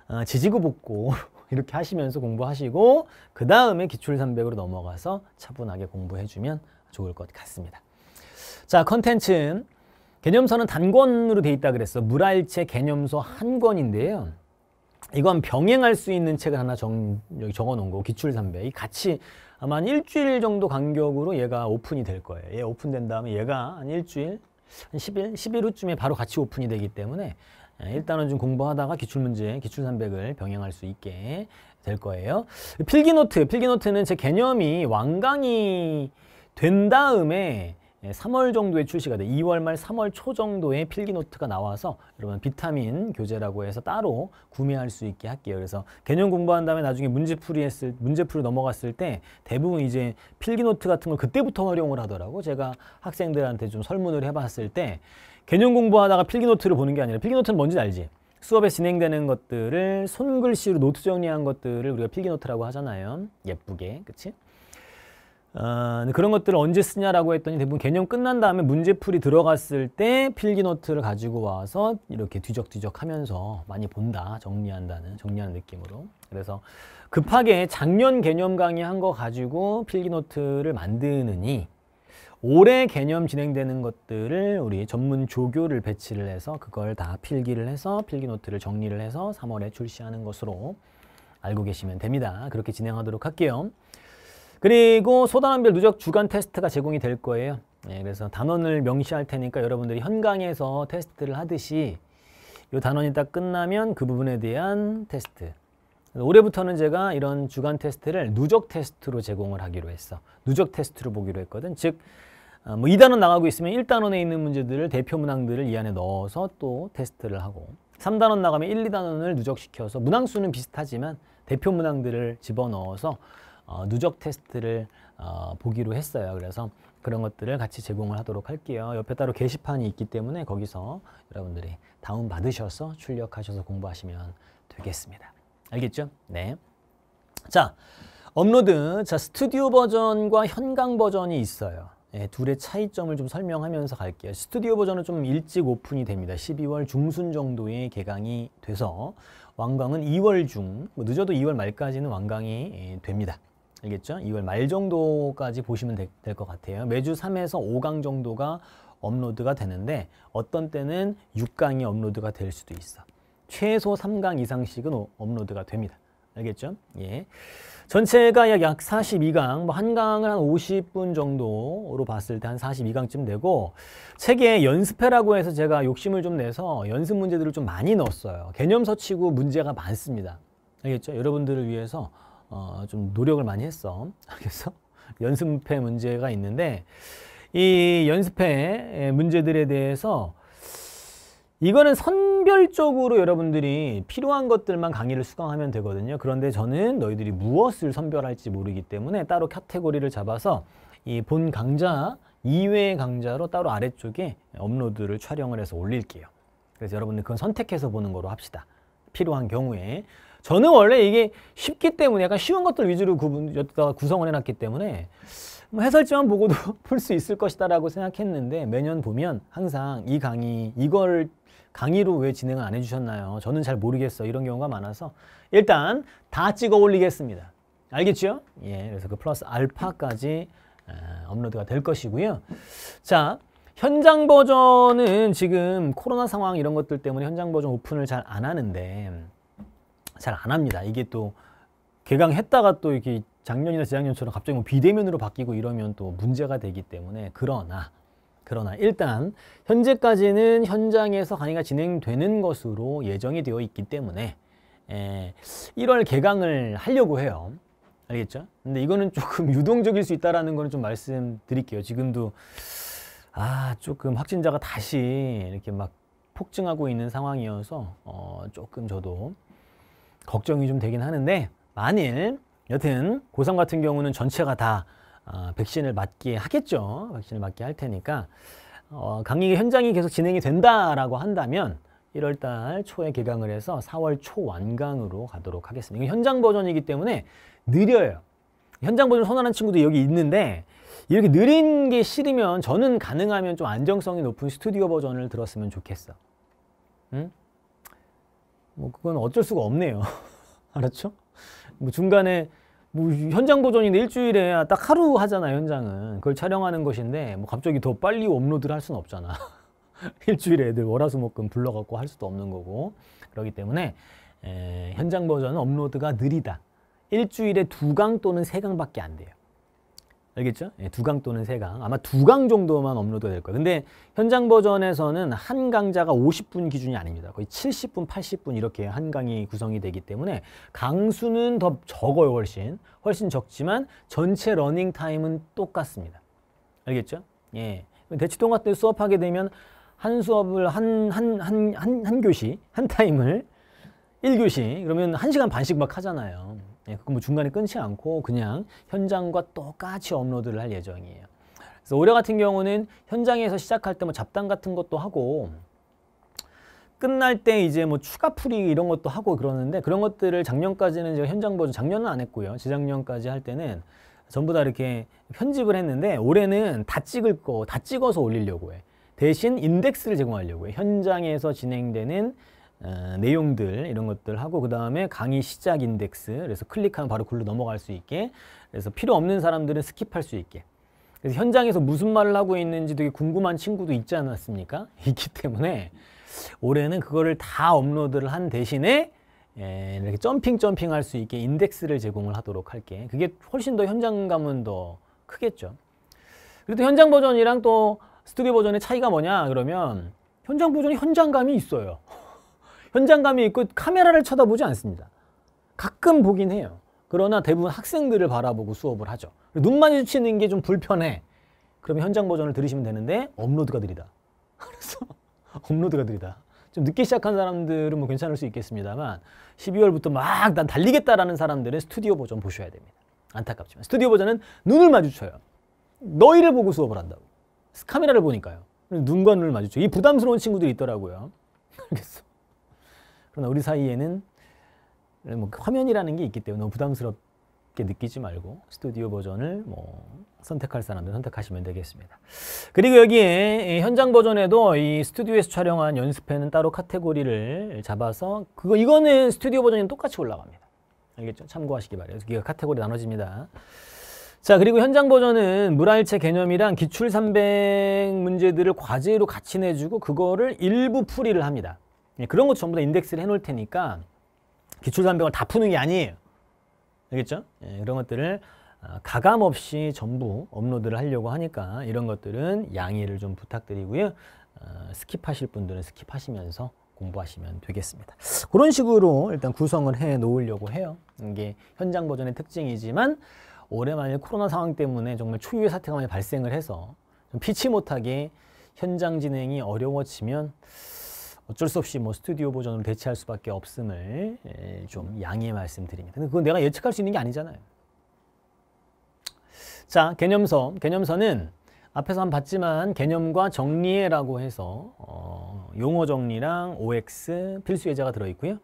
어, 지지고 볶고 이렇게 하시면서 공부하시고 그 다음에 기출 삼백으로 넘어가서 차분하게 공부해주면 좋을 것 같습니다. 자, 컨텐츠 개념서는 단권으로 돼 있다 그랬어. 물알체 개념서 한 권인데요. 이건 병행할 수 있는 책을 하나 정, 적어 놓은 거 기출 삼백이 같이 아마 한 일주일 정도 간격으로 얘가 오픈이 될 거예요. 얘 오픈된 다음에 얘가 한 일주일, 한 10일, 10일 후쯤에 바로 같이 오픈이 되기 때문에 예, 일단은 좀 공부하다가 기출문제, 기출3 0을 병행할 수 있게 될 거예요. 필기노트, 필기노트는 제 개념이 완강이 된 다음에 3월 예, 정도에 출시가 돼 2월 말 3월 초 정도에 필기노트가 나와서 여러분 비타민 교재라고 해서 따로 구매할 수 있게 할게요. 그래서 개념 공부한 다음에 나중에 문제풀이 했을 문제풀이 넘어갔을 때 대부분 이제 필기노트 같은 걸 그때부터 활용을 하더라고. 제가 학생들한테 좀 설문을 해봤을 때 개념 공부하다가 필기노트를 보는 게 아니라 필기노트는 뭔지 알지? 수업에 진행되는 것들을 손글씨로 노트 정리한 것들을 우리가 필기노트라고 하잖아요. 예쁘게, 그치? 어, 그런 것들을 언제 쓰냐라고 했더니 대부분 개념 끝난 다음에 문제풀이 들어갔을 때 필기노트를 가지고 와서 이렇게 뒤적뒤적 하면서 많이 본다, 정리한다는, 정리하는 느낌으로. 그래서 급하게 작년 개념 강의한 거 가지고 필기노트를 만드느니 올해 개념 진행되는 것들을 우리 전문 조교를 배치를 해서 그걸 다 필기를 해서 필기노트를 정리를 해서 3월에 출시하는 것으로 알고 계시면 됩니다. 그렇게 진행하도록 할게요. 그리고 소단원별 누적 주간 테스트가 제공이 될 거예요. 예, 그래서 단원을 명시할 테니까 여러분들이 현강에서 테스트를 하듯이 이 단원이 딱 끝나면 그 부분에 대한 테스트 올해부터는 제가 이런 주간 테스트를 누적 테스트로 제공을 하기로 했어. 누적 테스트로 보기로 했거든. 즉, 어, 뭐 2단원 나가고 있으면 1단원에 있는 문제들을 대표 문항들을 이 안에 넣어서 또 테스트를 하고 3단원 나가면 1, 2단원을 누적시켜서 문항수는 비슷하지만 대표 문항들을 집어넣어서 어, 누적 테스트를 어, 보기로 했어요. 그래서 그런 것들을 같이 제공을 하도록 할게요. 옆에 따로 게시판이 있기 때문에 거기서 여러분들이 다운받으셔서 출력하셔서 공부하시면 되겠습니다. 알겠죠? 네. 자, 업로드. 자, 스튜디오 버전과 현강 버전이 있어요. 예, 둘의 차이점을 좀 설명하면서 갈게요. 스튜디오 버전은 좀 일찍 오픈이 됩니다. 12월 중순 정도에 개강이 돼서 완강은 2월 중, 뭐 늦어도 2월 말까지는 완강이 예, 됩니다. 알겠죠? 2월 말 정도까지 보시면 될 것 같아요. 매주 3에서 5강 정도가 업로드가 되는데 어떤 때는 6강이 업로드가 될 수도 있어. 최소 3강 이상씩은 업로드가 됩니다. 알겠죠? 예. 전체가 약, 약 42강, 뭐 한강을 한 50분 정도로 봤을 때 한 42강쯤 되고 책에 연습해라고 해서 제가 욕심을 좀 내서 연습 문제들을 좀 많이 넣었어요. 개념서 치고 문제가 많습니다. 알겠죠? 여러분들을 위해서 어, 좀 노력을 많이 했어. 그래서 연습해 문제가 있는데 이연습해 문제들에 대해서 이거는 선별적으로 여러분들이 필요한 것들만 강의를 수강하면 되거든요. 그런데 저는 너희들이 무엇을 선별할지 모르기 때문에 따로 카테고리를 잡아서 이 본 강좌 이외의 강좌로 따로 아래쪽에 업로드를 촬영을 해서 올릴게요. 그래서 여러분들 그건 선택해서 보는 거로 합시다. 필요한 경우에 저는 원래 이게 쉽기 때문에 약간 쉬운 것들 위주로 구분, 여기다가 구성을 해놨기 때문에 뭐 해설지만 보고도 풀 수 있을 것이다라고 생각했는데 매년 보면 항상 이 강의, 이걸 강의로 왜 진행을 안 해주셨나요? 저는 잘 모르겠어. 이런 경우가 많아서 일단 다 찍어 올리겠습니다. 알겠죠? 예, 그래서 그 플러스 알파까지 아, 업로드가 될 것이고요. 자, 현장 버전은 지금 코로나 상황 이런 것들 때문에 현장 버전 오픈을 잘 안 하는데 잘안 합니다. 이게 또 개강했다가 또 이렇게 작년이나 재작년처럼 갑자기 뭐 비대면으로 바뀌고 이러면 또 문제가 되기 때문에 그러나 그러나 일단 현재까지는 현장에서 강의가 진행되는 것으로 예정이 되어 있기 때문에 에, 예, 1월 개강을 하려고 해요. 알겠죠? 근데 이거는 조금 유동적일 수 있다라는 거는 좀 말씀드릴게요. 지금도 아 조금 확진자가 다시 이렇게 막 폭증하고 있는 상황이어서 어, 조금 저도 걱정이 좀 되긴 하는데 만일 여튼 고3 같은 경우는 전체가 다 어, 백신을 맞게 하겠죠. 백신을 맞게 할 테니까 어, 강의 현장이 계속 진행이 된다라고 한다면 1월달 초에 개강을 해서 4월 초 완강으로 가도록 하겠습니다. 현장 버전이기 때문에 느려요. 현장 버전 선호하 친구도 여기 있는데 이렇게 느린 게 싫으면 저는 가능하면 좀 안정성이 높은 스튜디오 버전을 들었으면 좋겠어. 응? 뭐 그건 어쩔 수가 없네요. 알았죠? 뭐 중간에 뭐 현장 보존인데 일주일에 딱 하루 하잖아 현장은 그걸 촬영하는 것인데 뭐 갑자기 더 빨리 업로드를 할 수는 없잖아. 일주일에 애들 월화수목금 불러갖고 할 수도 없는 거고 그러기 때문에 에, 현장 버전은 업로드가 느리다. 일주일에 두 강 또는 세 강밖에 안 돼요. 알겠죠? 예, 두 강 또는 세강 아마 두 강 정도만 업로드가 될 거예요. 근데 현장 버전에서는 한 강자가 50분 기준이 아닙니다. 거의 70분, 80분 이렇게 한 강이 구성이 되기 때문에 강수는 더 적어요, 훨씬. 훨씬 적지만 전체 러닝 타임은 똑같습니다. 알겠죠? 예. 대치동 같은 수업하게 되면 한 수업을 한 한 한한한 교시, 한 타임을 1교시 그러면 1시간 반씩 막 하잖아요. 예, 그 뭐 중간에 끊지 않고 그냥 현장과 똑같이 업로드를 할 예정이에요. 그래서 올해 같은 경우는 현장에서 시작할 때 뭐 잡담 같은 것도 하고 끝날 때 이제 뭐 추가 풀이 이런 것도 하고 그러는데 그런 것들을 작년까지는 제가 현장 버전 작년은 안 했고요. 재작년까지 할 때는 전부 다 이렇게 편집을 했는데 올해는 다 찍을 거 다 찍어서 올리려고 해. 대신 인덱스를 제공하려고 해. 현장에서 진행되는 어, 내용들 이런 것들 하고 그 다음에 강의 시작 인덱스 그래서 클릭하면 바로 글로 넘어갈 수 있게 그래서 필요 없는 사람들은 스킵할 수 있게 그래서 현장에서 무슨 말을 하고 있는지 되게 궁금한 친구도 있지 않았습니까? 있기 때문에 올해는 그거를 다 업로드를 한 대신에 예, 이렇게 점핑 점핑 할 수 있게 인덱스를 제공을 하도록 할게 그게 훨씬 더 현장감은 더 크겠죠 그래도 현장 버전이랑 또 스튜디오 버전의 차이가 뭐냐 그러면 현장 버전이 현장감이 있어요 현장감이 있고 카메라를 쳐다보지 않습니다. 가끔 보긴 해요. 그러나 대부분 학생들을 바라보고 수업을 하죠. 눈 마주치는 게 좀 불편해. 그러면 현장 버전을 들으시면 되는데 업로드가 느리다. 그래서 업로드가 느리다. 좀 늦게 시작한 사람들은 뭐 괜찮을 수 있겠습니다만 12월부터 막 난 달리겠다라는 사람들은 스튜디오 버전 보셔야 됩니다. 안타깝지만 스튜디오 버전은 눈을 마주쳐요. 너희를 보고 수업을 한다고. 카메라를 보니까요. 눈과 눈을 마주쳐. 이 부담스러운 친구들이 있더라고요. 알겠어. 그러나 우리 사이에는 뭐 그 화면이라는 게 있기 때문에 너무 부담스럽게 느끼지 말고 스튜디오 버전을 뭐 선택할 사람들 선택하시면 되겠습니다. 그리고 여기에 현장 버전에도 이 스튜디오에서 촬영한 연습회는 따로 카테고리를 잡아서 그거 이거는 스튜디오 버전이 똑같이 올라갑니다. 알겠죠? 참고하시기 바래요. 여기 카테고리 나눠집니다. 자 그리고 현장 버전은 물알체 개념이랑 기출 300 문제들을 과제로 같이 내주고 그거를 일부 풀이를 합니다. 예, 그런 것 전부 다 인덱스를 해놓을 테니까 기출단병을 다 푸는 게 아니에요. 알겠죠? 예, 그런 것들을 아, 가감 없이 전부 업로드를 하려고 하니까 이런 것들은 양해를 좀 부탁드리고요. 어, 스킵하실 분들은 스킵하시면서 공부하시면 되겠습니다. 그런 식으로 일단 구성을 해 놓으려고 해요. 이게 현장 버전의 특징이지만 오랜만에 코로나 상황 때문에 정말 초유의 사태가 많이 발생을 해서 피치 못하게 현장 진행이 어려워지면 어쩔 수 없이 뭐 스튜디오 버전으로 대체할 수밖에 없음을 예, 좀 양해 말씀드립니다. 근데 그건 내가 예측할 수 있는 게 아니잖아요. 자, 개념서. 개념서는 앞에서 한 봤지만 개념과 정리해라고 해서 어, 용어 정리랑 OX 필수 예제가 들어있고요.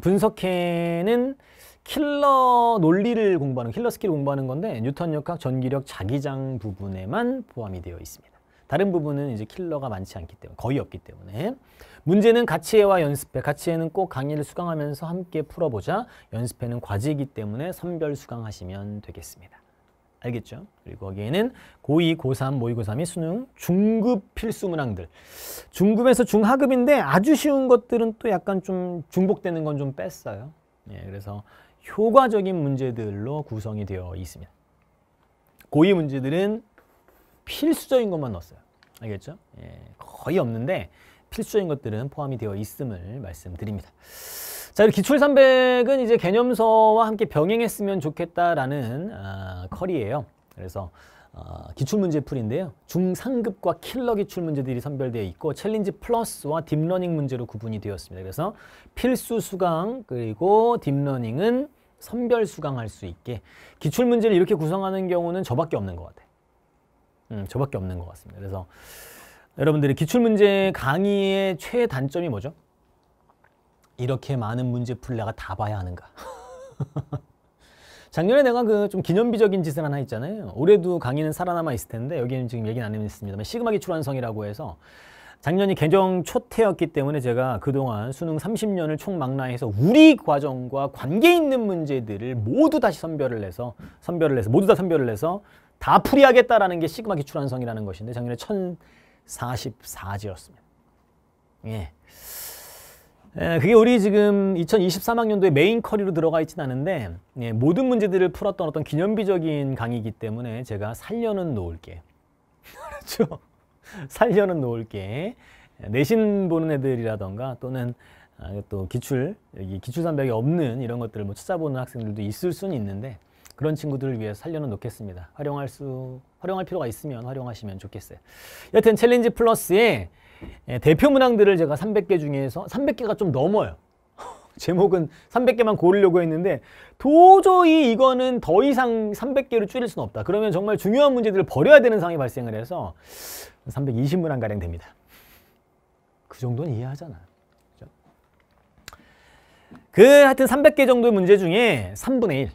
분석해는 킬러 논리를 공부하는 킬러 스킬 을 공부하는 건데 뉴턴 역학, 전기력, 자기장 부분에만 포함이 되어 있습니다. 다른 부분은 이제 킬러가 많지 않기 때문에 거의 없기 때문에 문제는 가치해와 연습해. 가치해는꼭 강의를 수강하면서 함께 풀어보자. 연습해는 과제이기 때문에 선별 수강하시면 되겠습니다. 알겠죠? 그리고 거기에는 고2, 고3, 모의고 3이 수능 중급 필수 문항들. 중급에서 중하급인데 아주 쉬운 것들은 또 약간 좀 중복되는 건 좀 뺐어요. 예, 그래서 효과적인 문제들로 구성이 되어 있습니다. 고2 문제들은 필수적인 것만 넣었어요. 알겠죠? 예, 거의 없는데 필수인 것들은 포함이 되어 있음을 말씀드립니다. 자, 이 기출 300은 이제 개념서와 함께 병행했으면 좋겠다라는 아, 컬이에요. 그래서 어, 아, 기출문제 풀인데요. 중상급과 킬러 기출문제들이 선별되어 있고 챌린지 플러스와 딥러닝 문제로 구분이 되었습니다. 그래서 필수 수강 그리고 딥러닝은 선별 수강할 수 있게 기출문제를 이렇게 구성하는 경우는 저밖에 없는 것 같아요. 음, 저밖에 없는 것 같습니다. 그래서 여러분들이 기출문제 강의의 최단점이 뭐죠? 이렇게 많은 문제풀 내가 다 봐야 하는가? 작년에 내가 그 좀 기념비적인 짓을 하나 했잖아요. 올해도 강의는 살아남아 있을 텐데 여기는 지금 얘기는 안 했습니다만 시그마 기출완성이라고 해서 작년이 개정 초태였기 때문에 제가 그동안 수능 30년을 총망라해서 우리 과정과 관계 있는 문제들을 모두 다시 선별을 해서 선별을 해서 모두 다 선별을 해서 다 풀이하겠다라는 게 시그마 기출완성이라는 것인데 작년에 천 44지였습니다. 예. 그게 우리 지금 2023학년도에 메인 커리로 들어가 있진 않은데 예, 모든 문제들을 풀었던 어떤 기념비적인 강의이기 때문에 제가 살려는 놓을게. 그렇죠? 살려는 놓을게. 예, 내신 보는 애들이라던가 또는 아, 또 기출, 여기 기출산벽이 없는 이런 것들을 뭐 찾아보는 학생들도 있을 수는 있는데 그런 친구들을 위해 살려는 놓겠습니다. 활용할 수 활용할 필요가 있으면 활용하시면 좋겠어요. 여튼 챌린지 플러스의 예, 대표 문항들을 제가 300개 중에서 300개가 좀 넘어요. 제목은 300개만 고르려고 했는데 도저히 이거는 더 이상 3 0 0개를 줄일 수는 없다. 그러면 정말 중요한 문제들을 버려야 되는 상황이 발생을 해서 320문항가량 됩니다. 그 정도는 이해하잖아. 그죠? 그 하여튼 300개 정도의 문제 중에 3분의 1,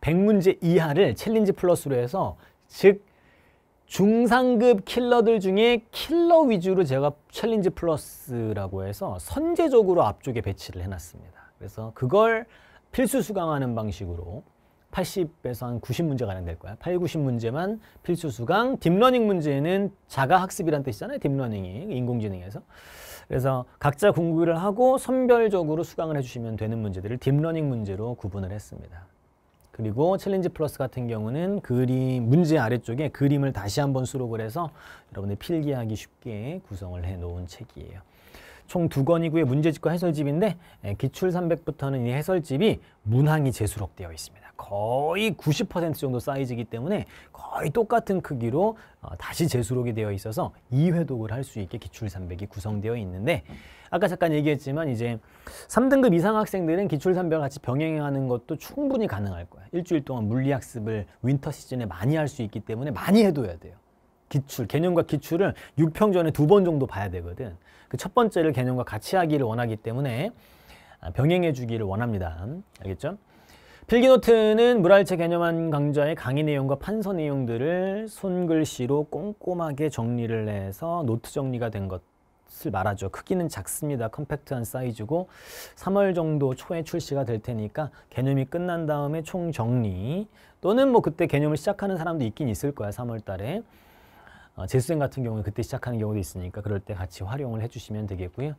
100문제 이하를 챌린지 플러스로 해서 즉 중상급 킬러들 중에 킬러 위주로 제가 챌린지 플러스라고 해서 선제적으로 앞쪽에 배치를 해놨습니다. 그래서 그걸 필수 수강하는 방식으로 80에서 한 90문제 가량 될 거야. 8, 90문제만 필수 수강. 딥러닝 문제는 자가 학습이란 뜻이잖아요. 딥러닝이 인공지능에서. 그래서 각자 공부를 하고 선별적으로 수강을 해주시면 되는 문제들을 딥러닝 문제로 구분을 했습니다. 그리고 챌린지 플러스 같은 경우는 그림 문제 아래쪽에 그림을 다시 한번 수록을 해서 여러분들 필기하기 쉽게 구성을 해 놓은 책이에요. 총 두 권이고요. 문제집과 해설집인데 예, 기출 300부터는 이 해설집이 문항이 재수록되어 있습니다. 거의 90% 정도 사이즈이기 때문에 거의 똑같은 크기로 어, 다시 재수록이 되어 있어서 2회독을 할 수 있게 기출산백이 구성되어 있는데 아까 잠깐 얘기했지만 이제 3등급 이상 학생들은 기출산백을 같이 병행하는 것도 충분히 가능할 거야. 일주일 동안 물리학습을 윈터 시즌에 많이 할 수 있기 때문에 많이 해둬야 돼요. 기출, 개념과 기출을 6평 전에 두 번 정도 봐야 되거든. 그 첫 번째를 개념과 같이 하기를 원하기 때문에 아, 병행해 주기를 원합니다. 알겠죠? 필기노트는 물알체 개념한 강좌의 강의 내용과 판서 내용들을 손글씨로 꼼꼼하게 정리를 해서 노트 정리가 된 것을 말하죠. 크기는 작습니다. 컴팩트한 사이즈고 3월 정도 초에 출시가 될 테니까 개념이 끝난 다음에 총 정리 또는 뭐 그때 개념을 시작하는 사람도 있긴 있을 거야. 3월 달에. 재수생 어, 같은 경우는 그때 시작하는 경우도 있으니까 그럴 때 같이 활용을 해주시면 되겠고요.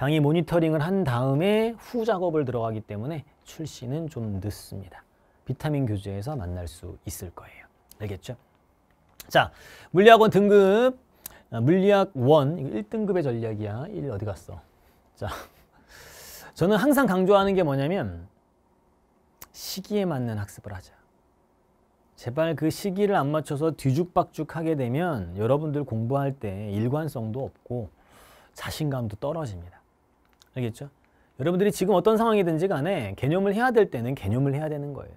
당이 모니터링을 한 다음에 후 작업을 들어가기 때문에 출시는 좀 늦습니다. 비타민 교재에서 만날 수 있을 거예요. 알겠죠? 자, 물리학원 등급 아, 물리학 1, 1등급의 전략이야. 1 어디 갔어? 자, 저는 항상 강조하는 게 뭐냐면 시기에 맞는 학습을 하자. 제발 그 시기를 안 맞춰서 뒤죽박죽하게 되면 여러분들 공부할 때 일관성도 없고 자신감도 떨어집니다. 알겠죠? 여러분들이 지금 어떤 상황이든지 간에 개념을 해야 될 때는 개념을 해야 되는 거예요.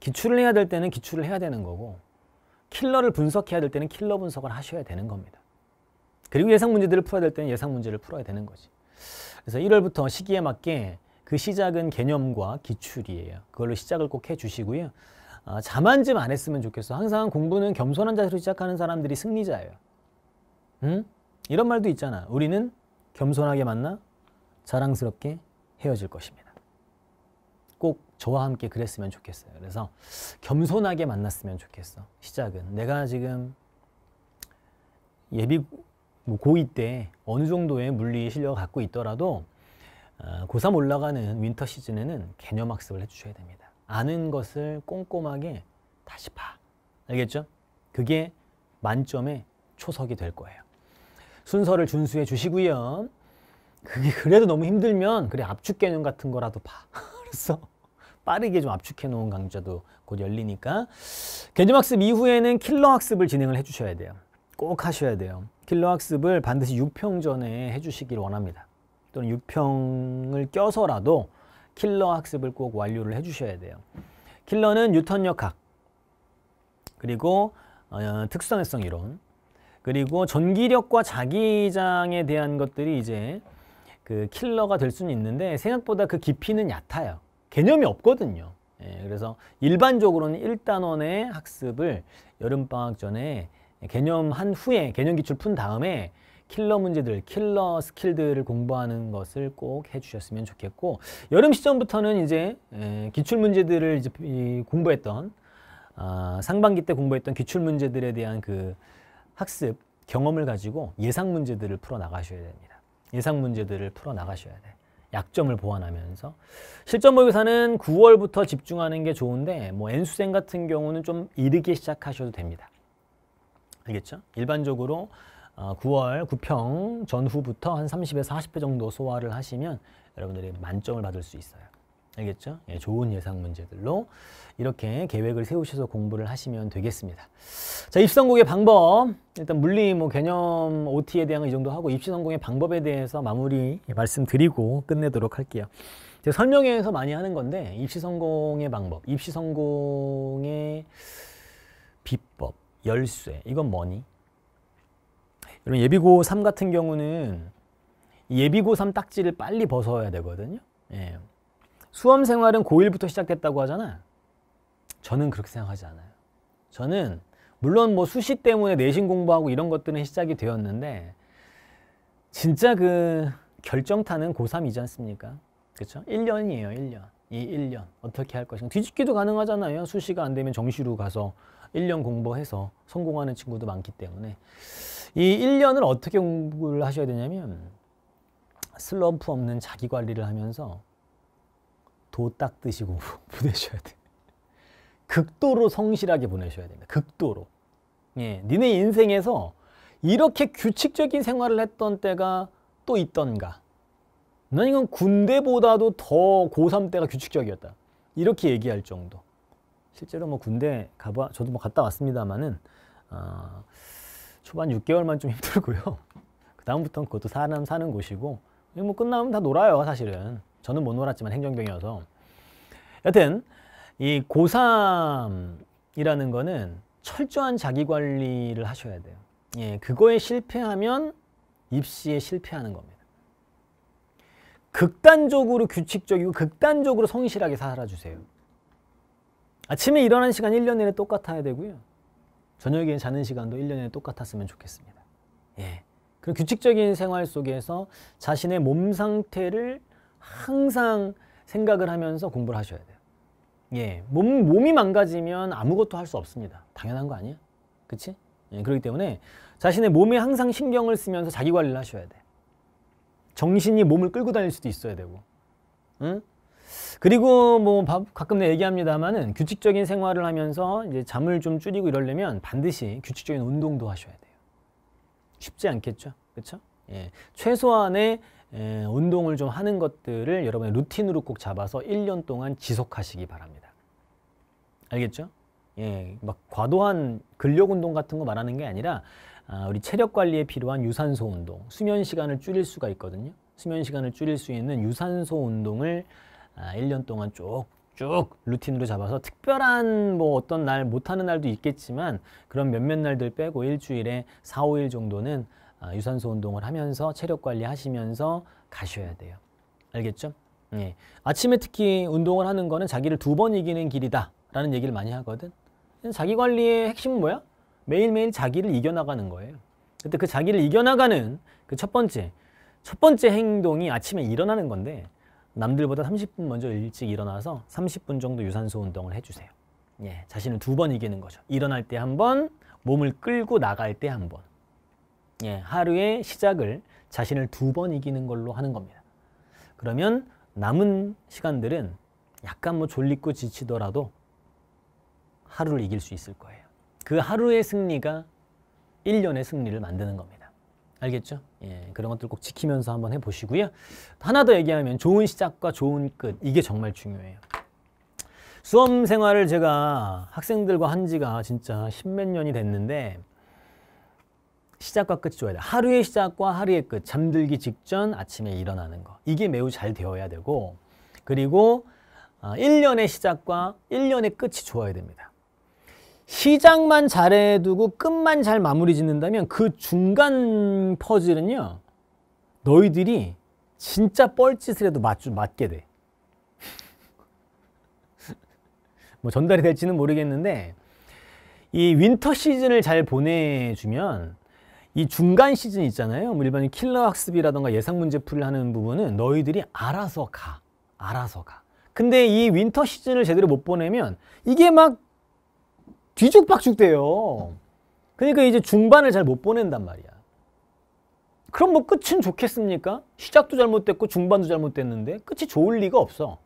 기출을 해야 될 때는 기출을 해야 되는 거고 킬러를 분석해야 될 때는 킬러 분석을 하셔야 되는 겁니다. 그리고 예상 문제들을 풀어야 될 때는 예상 문제를 풀어야 되는 거지. 그래서 1월부터 시기에 맞게 그 시작은 개념과 기출이에요. 그걸로 시작을 꼭 해주시고요. 아, 자만심 안 했으면 좋겠어. 항상 공부는 겸손한 자세로 시작하는 사람들이 승리자예요. 응? 이런 말도 있잖아. 우리는 겸손하게 만나 자랑스럽게 헤어질 것입니다. 꼭 저와 함께 그랬으면 좋겠어요. 그래서 겸손하게 만났으면 좋겠어. 시작은 내가 지금 예비 뭐 고2 때 어느 정도의 물리 실력을 갖고 있더라도 어, 고3 올라가는 윈터 시즌에는 개념 학습을 해주셔야 됩니다. 아는 것을 꼼꼼하게 다시 봐. 알겠죠? 그게 만점의 초석이 될 거예요. 순서를 준수해 주시고요. 그게 그래도 너무 힘들면 그래 압축 개념 같은 거라도 봐. 그래서 빠르게 좀 압축해 놓은 강좌도 곧 열리니까 개념 학습 이후에는 킬러 학습을 진행을 해 주셔야 돼요. 꼭 하셔야 돼요. 킬러 학습을 반드시 6평 전에 해 주시길 원합니다. 또는 6평을 껴서라도 킬러 학습을 꼭 완료를 해 주셔야 돼요. 킬러는 뉴턴 역학 그리고 어, 특수상성 이론 그리고 전기력과 자기장에 대한 것들이 이제 그 킬러가 될 수는 있는데 생각보다 그 깊이는 얕아요. 개념이 없거든요. 예, 그래서 일반적으로는 1단원의 학습을 여름방학 전에 개념한 후에 개념 기출 푼 다음에 킬러 문제들, 킬러 스킬들을 공부하는 것을 꼭 해주셨으면 좋겠고 여름 시점부터는 이제 예, 기출 문제들을 이제 공부했던 아, 상반기 때 공부했던 기출 문제들에 대한 그 학습 경험을 가지고 예상 문제들을 풀어 나가셔야 됩니다. 예상 문제들을 풀어나가셔야 돼. 약점을 보완하면서 실전 모의고사는 9월부터 집중하는 게 좋은데 뭐 N수생 같은 경우는 좀 이르게 시작하셔도 됩니다. 알겠죠? 일반적으로 9월 어, 9평 전후부터 한 30에서 40회 정도 소화를 하시면 여러분들이 만점을 받을 수 있어요. 알겠죠? 예, 좋은 예상 문제들로 이렇게 계획을 세우셔서 공부를 하시면 되겠습니다. 자, 입성공의 방법. 일단 물리 뭐 개념 OT에 대한 이 정도 하고 입시성공의 방법에 대해서 마무리 말씀드리고 끝내도록 할게요. 제가 설명회에서 많이 하는 건데 입시성공의 방법, 입시성공의 비법, 열쇠. 이건 뭐니? 여러분 예비고 3 같은 경우는 예비고 3 딱지를 빨리 벗어야 되거든요. 예. 수험 생활은 고1부터 시작됐다고 하잖아. 요 저는 그렇게 생각하지 않아요. 저는 물론 뭐 수시 때문에 내신 공부하고 이런 것들은 시작이 되었는데 진짜 그 결정타는 고3이지 않습니까? 그렇죠? 1년이에요. 1년. 이 1년. 어떻게 할 것인가. 뒤집기도 가능하잖아요. 수시가 안 되면 정시로 가서 1년 공부해서 성공하는 친구도 많기 때문에 이 1년을 어떻게 공부를 하셔야 되냐면 슬럼프 없는 자기 관리를 하면서 도딱듯시고 보내셔야 돼. 극도로 성실하게 보내셔야 됩니다. 극도로. 예, 니네 인생에서 이렇게 규칙적인 생활을 했던 때가 또 있던가. 난 이건 군대보다도 더 고3 때가 규칙적이었다. 이렇게 얘기할 정도. 실제로 뭐 군대 가봐, 저도 뭐 갔다 왔습니다만은, 어, 아, 초반 6개월만 좀 힘들고요. 그다음부터는 그것도 사람 사는 곳이고, 뭐 끝나면 다 놀아요, 사실은. 저는 못 놀았지만 행정병이어서 여튼 이 고3이라는 거는 철저한 자기관리를 하셔야 돼요. 예, 그거에 실패하면 입시에 실패하는 겁니다. 극단적으로 규칙적이고 극단적으로 성실하게 살아주세요. 아침에 일어나 시간 1년 내내 똑같아야 되고요. 저녁에 자는 시간도 1년 내내 똑같았으면 좋겠습니다. 예. 그리고 규칙적인 생활 속에서 자신의 몸 상태를 항상 생각을 하면서 공부를 하셔야 돼요. 예, 몸, 몸이 망가지면 아무것도 할 수 없습니다. 당연한 거 아니야? 그치? 예, 그렇기 때문에 자신의 몸에 항상 신경을 쓰면서 자기 관리를 하셔야 돼. 정신이 몸을 끌고 다닐 수도 있어야 되고. 응? 그리고 뭐 가끔 내 얘기합니다만은 규칙적인 생활을 하면서 이제 잠을 좀 줄이고 이러려면 반드시 규칙적인 운동도 하셔야 돼요. 쉽지 않겠죠? 그렇 예. 최소한의 에, 예, 운동을 좀 하는 것들을 여러분의 루틴으로 꼭 잡아서 1년 동안 지속하시기 바랍니다. 알겠죠? 예, 막 과도한 근력 운동 같은 거 말하는 게 아니라 아, 우리 체력 관리에 필요한 유산소 운동, 수면 시간을 줄일 수가 있거든요. 수면 시간을 줄일 수 있는 유산소 운동을 아, 1년 동안 쭉쭉 루틴으로 잡아서 특별한 뭐 어떤 날 못하는 날도 있겠지만 그런 몇몇 날들 빼고 일주일에 4, 5일 정도는 아, 유산소 운동을 하면서 체력 관리하시면서 가셔야 돼요. 알겠죠? 예. 아침에 특히 운동을 하는 거는 자기를 두 번 이기는 길이다 라는 얘기를 많이 하거든. 자기 관리의 핵심은 뭐야? 매일매일 자기를 이겨나가는 거예요. 그때 그 자기를 이겨나가는 그 첫 번째 첫 번째 행동이 아침에 일어나는 건데 남들보다 30분 먼저 일찍 일어나서 30분 정도 유산소 운동을 해주세요. 예, 자신을 두 번 이기는 거죠. 일어날 때 한 번, 몸을 끌고 나갈 때 한 번. 예, 하루의 시작을 자신을 두 번 이기는 걸로 하는 겁니다. 그러면 남은 시간들은 약간 뭐 졸리고 지치더라도 하루를 이길 수 있을 거예요. 그 하루의 승리가 1년의 승리를 만드는 겁니다. 알겠죠? 예, 그런 것들 꼭 지키면서 한번 해보시고요. 하나 더 얘기하면 좋은 시작과 좋은 끝, 이게 정말 중요해요. 수험 생활을 제가 학생들과 한 지가 진짜 십몇 년이 됐는데 시작과 끝이 좋아야 돼. 하루의 시작과 하루의 끝. 잠들기 직전 아침에 일어나는 거. 이게 매우 잘 되어야 되고 그리고 1년의 아, 시작과 1년의 끝이 좋아야 됩니다. 시작만 잘해두고 끝만 잘 마무리 짓는다면 그 중간 퍼즐은요. 너희들이 진짜 뻘짓을 해도 맞, 맞게 돼. 뭐 전달이 될지는 모르겠는데 이 윈터 시즌을 잘 보내주면 이 중간 시즌 있잖아요. 뭐 일반인 킬러 학습이라던가 예상 문제 풀이 하는 부분은 너희들이 알아서 가. 알아서 가. 근데 이 윈터 시즌을 제대로 못 보내면 이게 막 뒤죽박죽 돼요. 그러니까 이제 중반을 잘 못 보낸단 말이야. 그럼 뭐 끝은 좋겠습니까? 시작도 잘못됐고 중반도 잘못됐는데 끝이 좋을 리가 없어.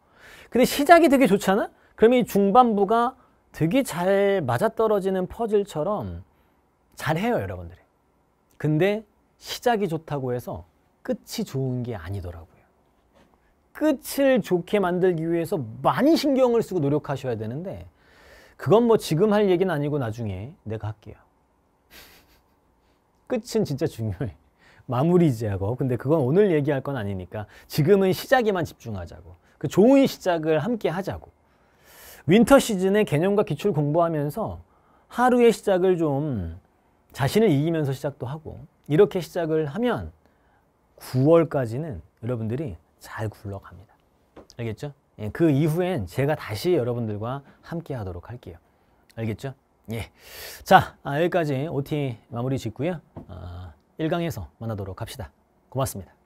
근데 시작이 되게 좋잖아? 그러면 이 중반부가 되게 잘 맞아떨어지는 퍼즐처럼 잘해요, 여러분들 근데 시작이 좋다고 해서 끝이 좋은 게 아니더라고요. 끝을 좋게 만들기 위해서 많이 신경을 쓰고 노력하셔야 되는데 그건 뭐 지금 할 얘기는 아니고 나중에 내가 할게요. 끝은 진짜 중요해. 마무리지하고 근데 그건 오늘 얘기할 건 아니니까 지금은 시작에만 집중하자고 그 좋은 시작을 함께 하자고 윈터 시즌의 개념과 기출 공부하면서 하루의 시작을 좀 자신을 이기면서 시작도 하고 이렇게 시작을 하면 9월까지는 여러분들이 잘 굴러갑니다. 알겠죠? 예, 그 이후엔 제가 다시 여러분들과 함께 하도록 할게요. 알겠죠? 예. 자, 아, 여기까지 OT 마무리 짓고요. 아, 1강에서 만나도록 합시다. 고맙습니다.